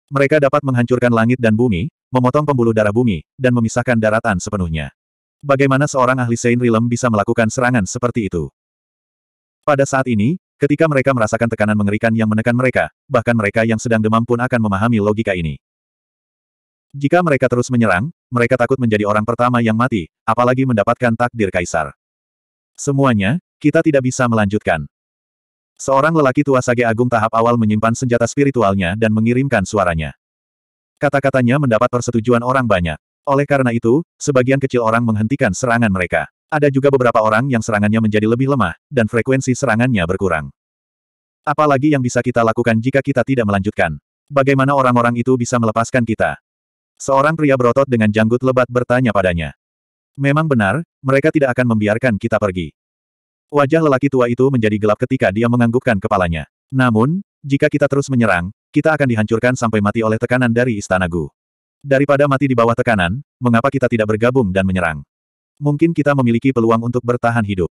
Mereka dapat menghancurkan langit dan bumi, memotong pembuluh darah bumi, dan memisahkan daratan sepenuhnya. Bagaimana seorang ahli Saint Realm bisa melakukan serangan seperti itu? Pada saat ini, Ketika mereka merasakan tekanan mengerikan yang menekan mereka, bahkan mereka yang sedang demam pun akan memahami logika ini. Jika mereka terus menyerang, mereka takut menjadi orang pertama yang mati, apalagi mendapatkan takdir kaisar. Semuanya, kita tidak bisa melanjutkan. Seorang lelaki tua Sage Agung tahap awal menyimpan senjata spiritualnya dan mengirimkan suaranya. Kata-katanya mendapat persetujuan orang banyak. Oleh karena itu, sebagian kecil orang menghentikan serangan mereka. Ada juga beberapa orang yang serangannya menjadi lebih lemah, dan frekuensi serangannya berkurang. Apalagi yang bisa kita lakukan jika kita tidak melanjutkan? Bagaimana orang-orang itu bisa melepaskan kita? Seorang pria berotot dengan janggut lebat bertanya padanya. Memang benar, mereka tidak akan membiarkan kita pergi. Wajah lelaki tua itu menjadi gelap ketika dia menganggukkan kepalanya. Namun, jika kita terus menyerang, kita akan dihancurkan sampai mati oleh tekanan dari Istana Daripada mati di bawah tekanan, mengapa kita tidak bergabung dan menyerang? Mungkin kita memiliki peluang untuk bertahan hidup.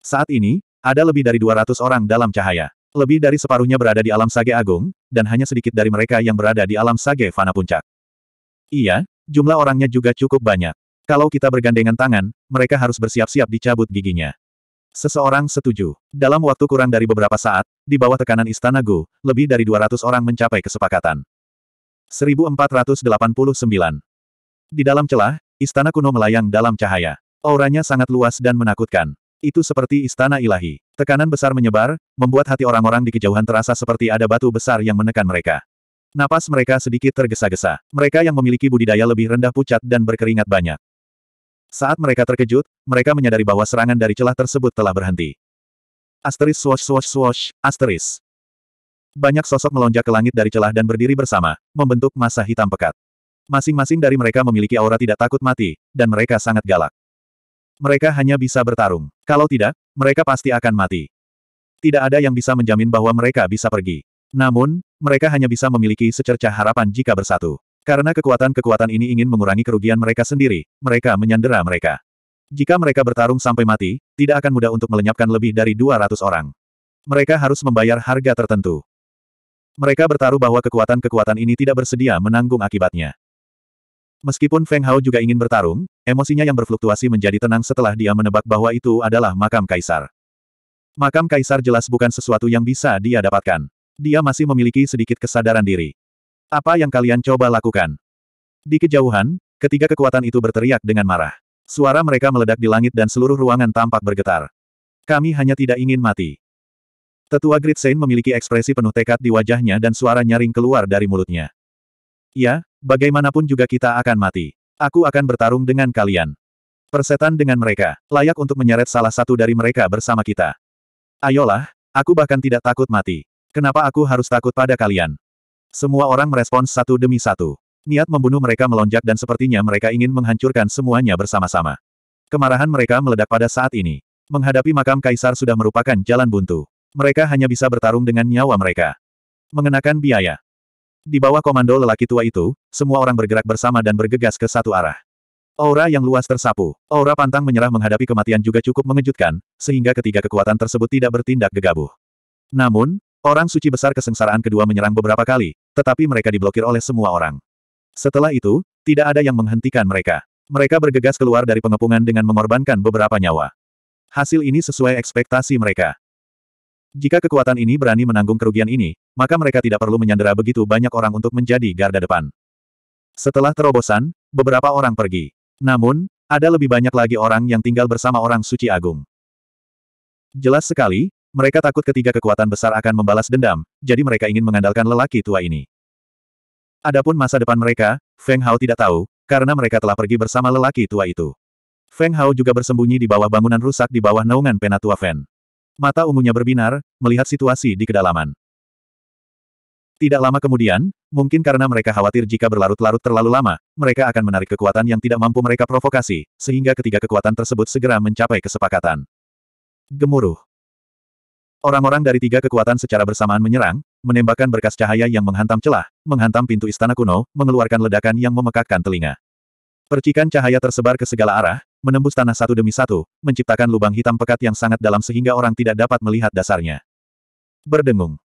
Saat ini, ada lebih dari 200 orang dalam cahaya. Lebih dari separuhnya berada di alam sage agung, dan hanya sedikit dari mereka yang berada di alam sage fana puncak. Iya, jumlah orangnya juga cukup banyak. Kalau kita bergandengan tangan, mereka harus bersiap-siap dicabut giginya. Seseorang setuju. Dalam waktu kurang dari beberapa saat, di bawah tekanan istana Gu, lebih dari 200 orang mencapai kesepakatan. 1489. Di dalam celah, Istana kuno melayang dalam cahaya. Auranya sangat luas dan menakutkan. Itu seperti istana ilahi. Tekanan besar menyebar, membuat hati orang-orang di kejauhan terasa seperti ada batu besar yang menekan mereka. Napas mereka sedikit tergesa-gesa. Mereka yang memiliki budidaya lebih rendah pucat dan berkeringat banyak. Saat mereka terkejut, mereka menyadari bahwa serangan dari celah tersebut telah berhenti. Asteris swosh swosh swosh asteris. Banyak sosok melonjak ke langit dari celah dan berdiri bersama, membentuk masa hitam pekat. Masing-masing dari mereka memiliki aura tidak takut mati, dan mereka sangat galak. Mereka hanya bisa bertarung. Kalau tidak, mereka pasti akan mati. Tidak ada yang bisa menjamin bahwa mereka bisa pergi. Namun, mereka hanya bisa memiliki secerca harapan jika bersatu. Karena kekuatan-kekuatan ini ingin mengurangi kerugian mereka sendiri, mereka menyandera mereka. Jika mereka bertarung sampai mati, tidak akan mudah untuk melenyapkan lebih dari 200 orang. Mereka harus membayar harga tertentu. Mereka bertaruh bahwa kekuatan-kekuatan ini tidak bersedia menanggung akibatnya. Meskipun Feng Hao juga ingin bertarung, emosinya yang berfluktuasi menjadi tenang setelah dia menebak bahwa itu adalah makam kaisar. Makam kaisar jelas bukan sesuatu yang bisa dia dapatkan. Dia masih memiliki sedikit kesadaran diri. Apa yang kalian coba lakukan? Di kejauhan, ketiga kekuatan itu berteriak dengan marah. Suara mereka meledak di langit dan seluruh ruangan tampak bergetar. Kami hanya tidak ingin mati. Tetua Grid Saint memiliki ekspresi penuh tekad di wajahnya dan suara nyaring keluar dari mulutnya. Ya, bagaimanapun juga kita akan mati. Aku akan bertarung dengan kalian. Persetan dengan mereka, layak untuk menyeret salah satu dari mereka bersama kita. Ayolah, aku bahkan tidak takut mati. Kenapa aku harus takut pada kalian? Semua orang merespons satu demi satu. Niat membunuh mereka melonjak dan sepertinya mereka ingin menghancurkan semuanya bersama-sama. Kemarahan mereka meledak pada saat ini. Menghadapi makam kaisar sudah merupakan jalan buntu. Mereka hanya bisa bertarung dengan nyawa mereka. Mengenakan biaya, di bawah komando lelaki tua itu, semua orang bergerak bersama dan bergegas ke satu arah. Aura yang luas tersapu. Aura pantang menyerah menghadapi kematian juga cukup mengejutkan, sehingga ketiga kekuatan tersebut tidak bertindak gegabah. Namun, orang suci besar kesengsaraan kedua menyerang beberapa kali, tetapi mereka diblokir oleh semua orang. Setelah itu, tidak ada yang menghentikan mereka. Mereka bergegas keluar dari pengepungan dengan mengorbankan beberapa nyawa. Hasil ini sesuai ekspektasi mereka. Jika kekuatan ini berani menanggung kerugian ini, maka mereka tidak perlu menyandera begitu banyak orang untuk menjadi garda depan. Setelah terobosan, beberapa orang pergi. Namun, ada lebih banyak lagi orang yang tinggal bersama orang suci agung. Jelas sekali, mereka takut ketiga kekuatan besar akan membalas dendam, jadi mereka ingin mengandalkan lelaki tua ini. Adapun masa depan mereka, Feng Hao tidak tahu, karena mereka telah pergi bersama lelaki tua itu. Feng Hao juga bersembunyi di bawah bangunan rusak di bawah naungan penatua Fen. Mata ungunya berbinar, melihat situasi di kedalaman. Tidak lama kemudian, mungkin karena mereka khawatir jika berlarut-larut terlalu lama, mereka akan menarik kekuatan yang tidak mampu mereka provokasi, sehingga ketiga kekuatan tersebut segera mencapai kesepakatan. Gemuruh. Orang-orang dari tiga kekuatan secara bersamaan menyerang, menembakkan berkas cahaya yang menghantam celah, menghantam pintu istana kuno, mengeluarkan ledakan yang memekakkan telinga. Percikan cahaya tersebar ke segala arah, menembus tanah satu demi satu, menciptakan lubang hitam pekat yang sangat dalam sehingga orang tidak dapat melihat dasarnya. Berdengung.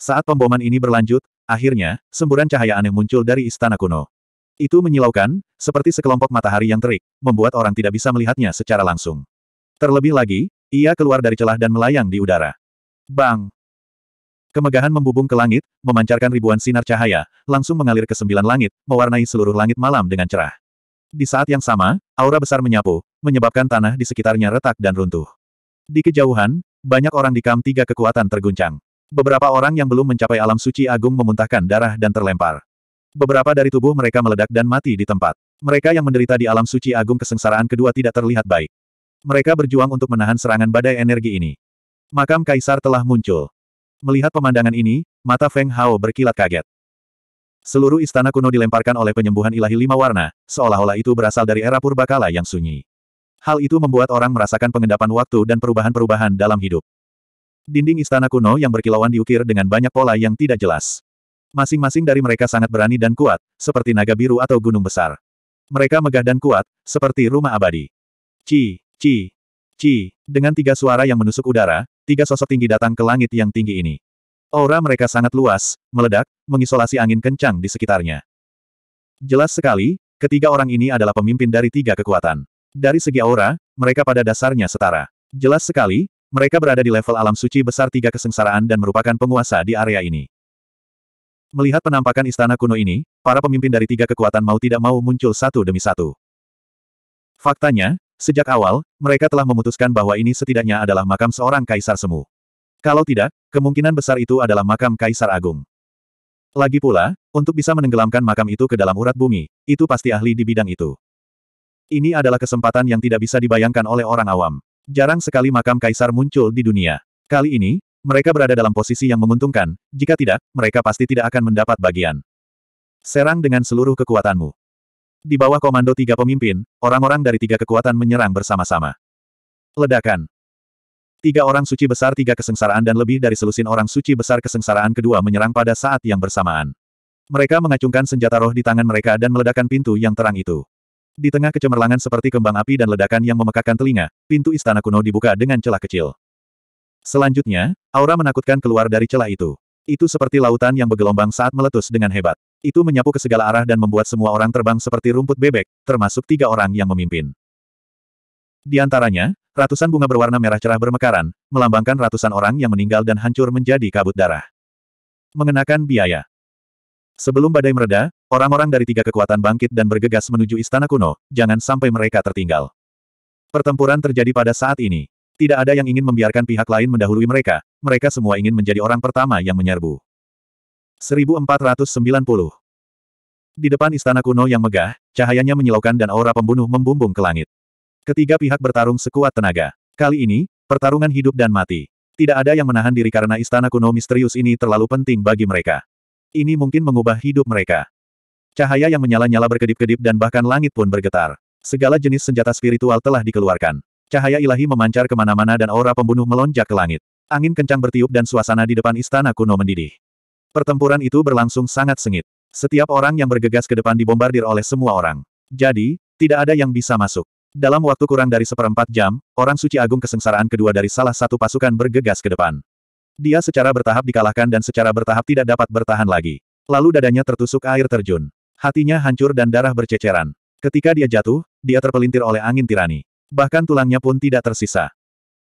Saat pemboman ini berlanjut, akhirnya, semburan cahaya aneh muncul dari istana kuno. Itu menyilaukan, seperti sekelompok matahari yang terik, membuat orang tidak bisa melihatnya secara langsung. Terlebih lagi, ia keluar dari celah dan melayang di udara. Bang! Kemegahan membubung ke langit, memancarkan ribuan sinar cahaya, langsung mengalir ke sembilan langit, mewarnai seluruh langit malam dengan cerah. Di saat yang sama, aura besar menyapu, menyebabkan tanah di sekitarnya retak dan runtuh. Di kejauhan, banyak orang di kam tiga kekuatan terguncang. Beberapa orang yang belum mencapai alam suci agung memuntahkan darah dan terlempar. Beberapa dari tubuh mereka meledak dan mati di tempat. Mereka yang menderita di alam suci agung kesengsaraan kedua tidak terlihat baik. Mereka berjuang untuk menahan serangan badai energi ini. Makam Kaisar telah muncul. Melihat pemandangan ini, mata Feng Hao berkilat kaget. Seluruh istana kuno dilemparkan oleh penyembuhan ilahi lima warna, seolah-olah itu berasal dari era purbakala yang sunyi. Hal itu membuat orang merasakan pengendapan waktu dan perubahan-perubahan dalam hidup. Dinding istana kuno yang berkilauan diukir dengan banyak pola yang tidak jelas. Masing-masing dari mereka sangat berani dan kuat, seperti naga biru atau gunung besar. Mereka megah dan kuat, seperti rumah abadi. Ci, ci, ci, dengan tiga suara yang menusuk udara, tiga sosok tinggi datang ke langit yang tinggi ini. Aura mereka sangat luas, meledak, mengisolasi angin kencang di sekitarnya. Jelas sekali, ketiga orang ini adalah pemimpin dari tiga kekuatan. Dari segi aura, mereka pada dasarnya setara. Jelas sekali, mereka berada di level alam suci besar tiga kesengsaraan dan merupakan penguasa di area ini. Melihat penampakan istana kuno ini, para pemimpin dari tiga kekuatan mau tidak mau muncul satu demi satu. Faktanya, sejak awal, mereka telah memutuskan bahwa ini setidaknya adalah makam seorang kaisar semu. Kalau tidak, kemungkinan besar itu adalah makam Kaisar Agung. Lagi pula, untuk bisa menenggelamkan makam itu ke dalam urat bumi, itu pasti ahli di bidang itu. Ini adalah kesempatan yang tidak bisa dibayangkan oleh orang awam. Jarang sekali makam Kaisar muncul di dunia. Kali ini, mereka berada dalam posisi yang menguntungkan, jika tidak, mereka pasti tidak akan mendapat bagian. Serang dengan seluruh kekuatanmu. Di bawah komando tiga pemimpin, orang-orang dari tiga kekuatan menyerang bersama-sama. Ledakan. Tiga orang suci besar tiga kesengsaraan dan lebih dari selusin orang suci besar kesengsaraan kedua menyerang pada saat yang bersamaan. Mereka mengacungkan senjata roh di tangan mereka dan meledakkan pintu yang terang itu. Di tengah kecemerlangan seperti kembang api dan ledakan yang memekakkan telinga, pintu istana kuno dibuka dengan celah kecil. Selanjutnya, aura menakutkan keluar dari celah itu. Itu seperti lautan yang bergelombang saat meletus dengan hebat. Itu menyapu ke segala arah dan membuat semua orang terbang seperti rumput bebek, termasuk tiga orang yang memimpin. Di antaranya, ratusan bunga berwarna merah cerah bermekaran, melambangkan ratusan orang yang meninggal dan hancur menjadi kabut darah. Mengenakan biaya. Sebelum badai mereda, orang-orang dari tiga kekuatan bangkit dan bergegas menuju istana kuno, jangan sampai mereka tertinggal. Pertempuran terjadi pada saat ini. Tidak ada yang ingin membiarkan pihak lain mendahului mereka, mereka semua ingin menjadi orang pertama yang menyerbu. 1490 Di depan istana kuno yang megah, cahayanya menyilaukan dan aura pembunuh membumbung ke langit. Ketiga pihak bertarung sekuat tenaga. Kali ini, pertarungan hidup dan mati. Tidak ada yang menahan diri karena istana kuno misterius ini terlalu penting bagi mereka. Ini mungkin mengubah hidup mereka. Cahaya yang menyala-nyala berkedip-kedip dan bahkan langit pun bergetar. Segala jenis senjata spiritual telah dikeluarkan. Cahaya ilahi memancar kemana-mana dan aura pembunuh melonjak ke langit. Angin kencang bertiup dan suasana di depan istana kuno mendidih. Pertempuran itu berlangsung sangat sengit. Setiap orang yang bergegas ke depan dibombardir oleh semua orang. Jadi, tidak ada yang bisa masuk. Dalam waktu kurang dari seperempat jam, orang suci agung kesengsaraan kedua dari salah satu pasukan bergegas ke depan. Dia secara bertahap dikalahkan dan secara bertahap tidak dapat bertahan lagi. Lalu dadanya tertusuk air terjun. Hatinya hancur dan darah berceceran. Ketika dia jatuh, dia terpelintir oleh angin tirani. Bahkan tulangnya pun tidak tersisa.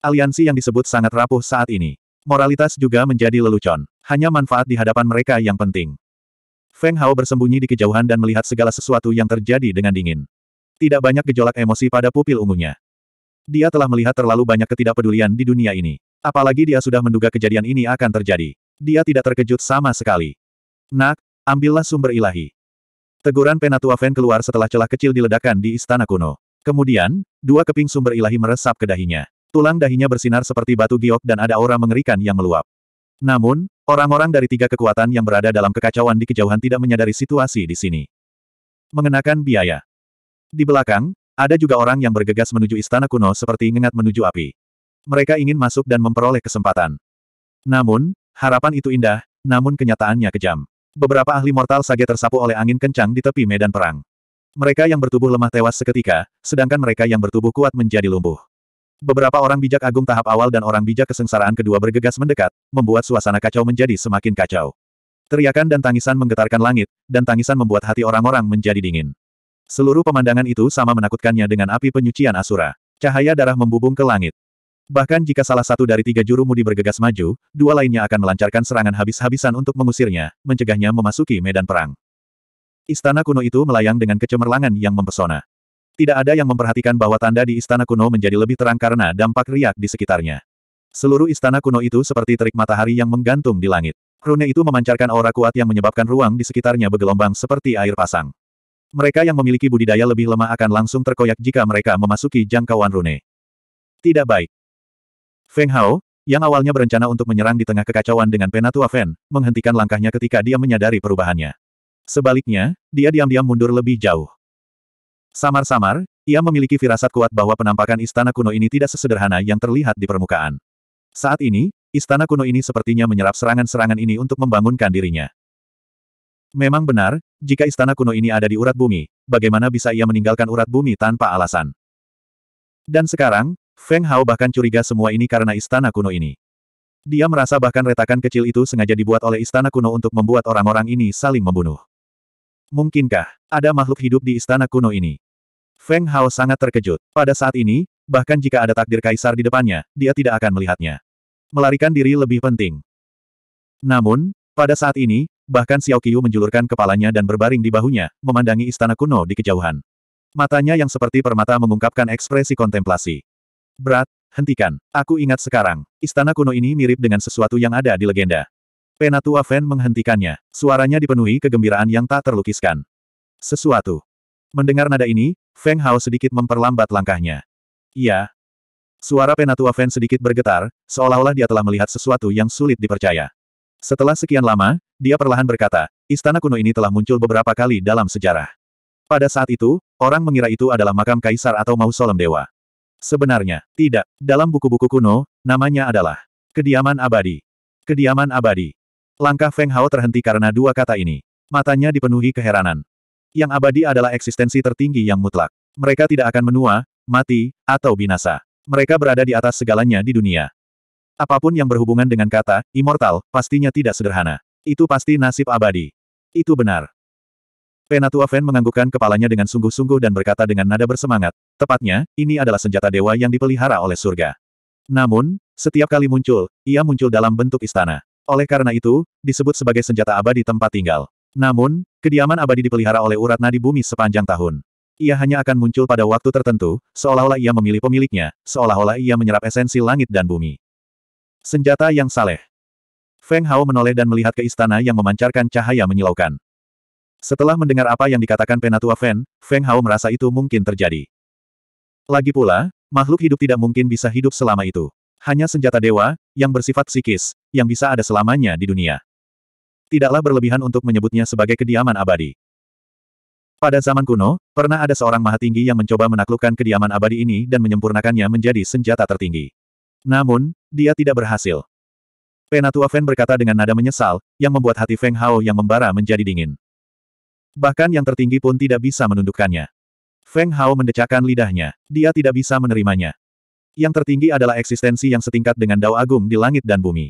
Aliansi yang disebut sangat rapuh saat ini. Moralitas juga menjadi lelucon. Hanya manfaat di hadapan mereka yang penting. Feng Hao bersembunyi di kejauhan dan melihat segala sesuatu yang terjadi dengan dingin. Tidak banyak gejolak emosi pada pupil ungunya. Dia telah melihat terlalu banyak ketidakpedulian di dunia ini. Apalagi dia sudah menduga kejadian ini akan terjadi. Dia tidak terkejut sama sekali. Nak, ambillah sumber ilahi. Teguran Penatua Fen keluar setelah celah kecil diledakkan di istana kuno. Kemudian, dua keping sumber ilahi meresap ke dahinya. Tulang dahinya bersinar seperti batu giok dan ada aura mengerikan yang meluap. Namun, orang-orang dari tiga kekuatan yang berada dalam kekacauan di kejauhan tidak menyadari situasi di sini. Mengenakan biaya. Di belakang, ada juga orang yang bergegas menuju istana kuno seperti ngengat menuju api. Mereka ingin masuk dan memperoleh kesempatan. Namun, harapan itu indah, namun kenyataannya kejam. Beberapa ahli mortal sage tersapu oleh angin kencang di tepi medan perang. Mereka yang bertubuh lemah tewas seketika, sedangkan mereka yang bertubuh kuat menjadi lumpuh. Beberapa orang bijak agung tahap awal dan orang bijak kesengsaraan kedua bergegas mendekat, membuat suasana kacau menjadi semakin kacau. Teriakan dan tangisan menggetarkan langit, dan tangisan membuat hati orang-orang menjadi dingin. Seluruh pemandangan itu sama menakutkannya dengan api penyucian Asura. Cahaya darah membubung ke langit. Bahkan jika salah satu dari tiga juru mudi bergegas maju, dua lainnya akan melancarkan serangan habis-habisan untuk mengusirnya, mencegahnya memasuki medan perang. Istana kuno itu melayang dengan kecemerlangan yang mempesona. Tidak ada yang memperhatikan bahwa tanda di istana kuno menjadi lebih terang karena dampak riak di sekitarnya. Seluruh istana kuno itu seperti terik matahari yang menggantung di langit. Rune itu memancarkan aura kuat yang menyebabkan ruang di sekitarnya bergelombang seperti air pasang. Mereka yang memiliki budidaya lebih lemah akan langsung terkoyak jika mereka memasuki jangkauan rune. Tidak baik. Feng Hao, yang awalnya berencana untuk menyerang di tengah kekacauan dengan Penatua Fen, menghentikan langkahnya ketika dia menyadari perubahannya. Sebaliknya, dia diam-diam mundur lebih jauh. Samar-samar, ia memiliki firasat kuat bahwa penampakan istana kuno ini tidak sesederhana yang terlihat di permukaan. Saat ini, istana kuno ini sepertinya menyerap serangan-serangan ini untuk membangunkan dirinya. Memang benar, jika istana kuno ini ada di urat bumi, bagaimana bisa ia meninggalkan urat bumi tanpa alasan? Dan sekarang, Feng Hao bahkan curiga semua ini karena istana kuno ini. Dia merasa bahkan retakan kecil itu sengaja dibuat oleh istana kuno untuk membuat orang-orang ini saling membunuh. Mungkinkah, ada makhluk hidup di istana kuno ini? Feng Hao sangat terkejut. Pada saat ini, bahkan jika ada takdir kaisar di depannya, dia tidak akan melihatnya. Melarikan diri lebih penting. Namun, pada saat ini, Bahkan Xiao Qiu menjulurkan kepalanya dan berbaring di bahunya, memandangi istana kuno di kejauhan. Matanya yang seperti permata mengungkapkan ekspresi kontemplasi. Berat, hentikan. Aku ingat sekarang, istana kuno ini mirip dengan sesuatu yang ada di legenda. Penatua Feng menghentikannya. Suaranya dipenuhi kegembiraan yang tak terlukiskan. Sesuatu. Mendengar nada ini, Feng Hao sedikit memperlambat langkahnya. Iya. Suara Penatua Feng sedikit bergetar, seolah-olah dia telah melihat sesuatu yang sulit dipercaya. Setelah sekian lama, dia perlahan berkata, istana kuno ini telah muncul beberapa kali dalam sejarah. Pada saat itu, orang mengira itu adalah makam kaisar atau mausolem dewa. Sebenarnya, tidak. Dalam buku-buku kuno, namanya adalah kediaman abadi. Kediaman abadi. Langkah Feng Hao terhenti karena dua kata ini. Matanya dipenuhi keheranan. Yang abadi adalah eksistensi tertinggi yang mutlak. Mereka tidak akan menua, mati, atau binasa. Mereka berada di atas segalanya di dunia. Apapun yang berhubungan dengan kata, immortal, pastinya tidak sederhana. Itu pasti nasib abadi. Itu benar. Penatua Fen menganggukkan kepalanya dengan sungguh-sungguh dan berkata dengan nada bersemangat, tepatnya, ini adalah senjata dewa yang dipelihara oleh surga. Namun, setiap kali muncul, ia muncul dalam bentuk istana. Oleh karena itu, disebut sebagai senjata abadi tempat tinggal. Namun, kediaman abadi dipelihara oleh urat nadi bumi sepanjang tahun. Ia hanya akan muncul pada waktu tertentu, seolah-olah ia memilih pemiliknya, seolah-olah ia menyerap esensi langit dan bumi. Senjata yang saleh. Feng Hao menoleh dan melihat ke istana yang memancarkan cahaya menyilaukan. Setelah mendengar apa yang dikatakan Penatua Fen, Feng Hao merasa itu mungkin terjadi. Lagi pula, makhluk hidup tidak mungkin bisa hidup selama itu. Hanya senjata dewa, yang bersifat psikis, yang bisa ada selamanya di dunia. Tidaklah berlebihan untuk menyebutnya sebagai kediaman abadi. Pada zaman kuno, pernah ada seorang maha tinggi yang mencoba menaklukkan kediaman abadi ini dan menyempurnakannya menjadi senjata tertinggi. Namun, dia tidak berhasil. Penatua Feng berkata dengan nada menyesal, yang membuat hati Feng Hao yang membara menjadi dingin. Bahkan yang tertinggi pun tidak bisa menundukkannya. Feng Hao mendecakkan lidahnya. Dia tidak bisa menerimanya. Yang tertinggi adalah eksistensi yang setingkat dengan Dao Agung di langit dan bumi.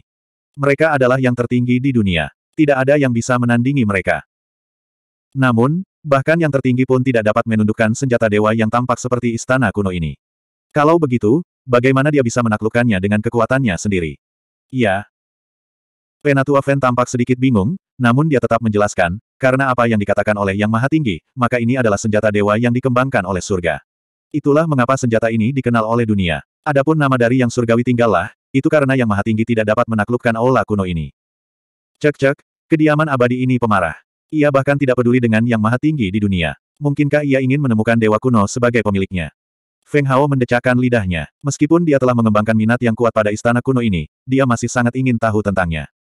Mereka adalah yang tertinggi di dunia. Tidak ada yang bisa menandingi mereka. Namun, bahkan yang tertinggi pun tidak dapat menundukkan senjata dewa yang tampak seperti istana kuno ini. Kalau begitu, Bagaimana dia bisa menaklukkannya dengan kekuatannya sendiri? Iya. Penatua Fen tampak sedikit bingung, namun dia tetap menjelaskan, karena apa yang dikatakan oleh Yang Maha Tinggi, maka ini adalah senjata dewa yang dikembangkan oleh surga. Itulah mengapa senjata ini dikenal oleh dunia. Adapun nama dari yang surgawi tinggallah, itu karena Yang Maha Tinggi tidak dapat menaklukkan aula kuno ini. Cek-cek, kediaman abadi ini pemarah. Ia bahkan tidak peduli dengan Yang Maha Tinggi di dunia. Mungkinkah ia ingin menemukan Dewa Kuno sebagai pemiliknya? Feng Hao mendecakkan lidahnya. Meskipun dia telah mengembangkan minat yang kuat pada istana kuno ini, dia masih sangat ingin tahu tentangnya.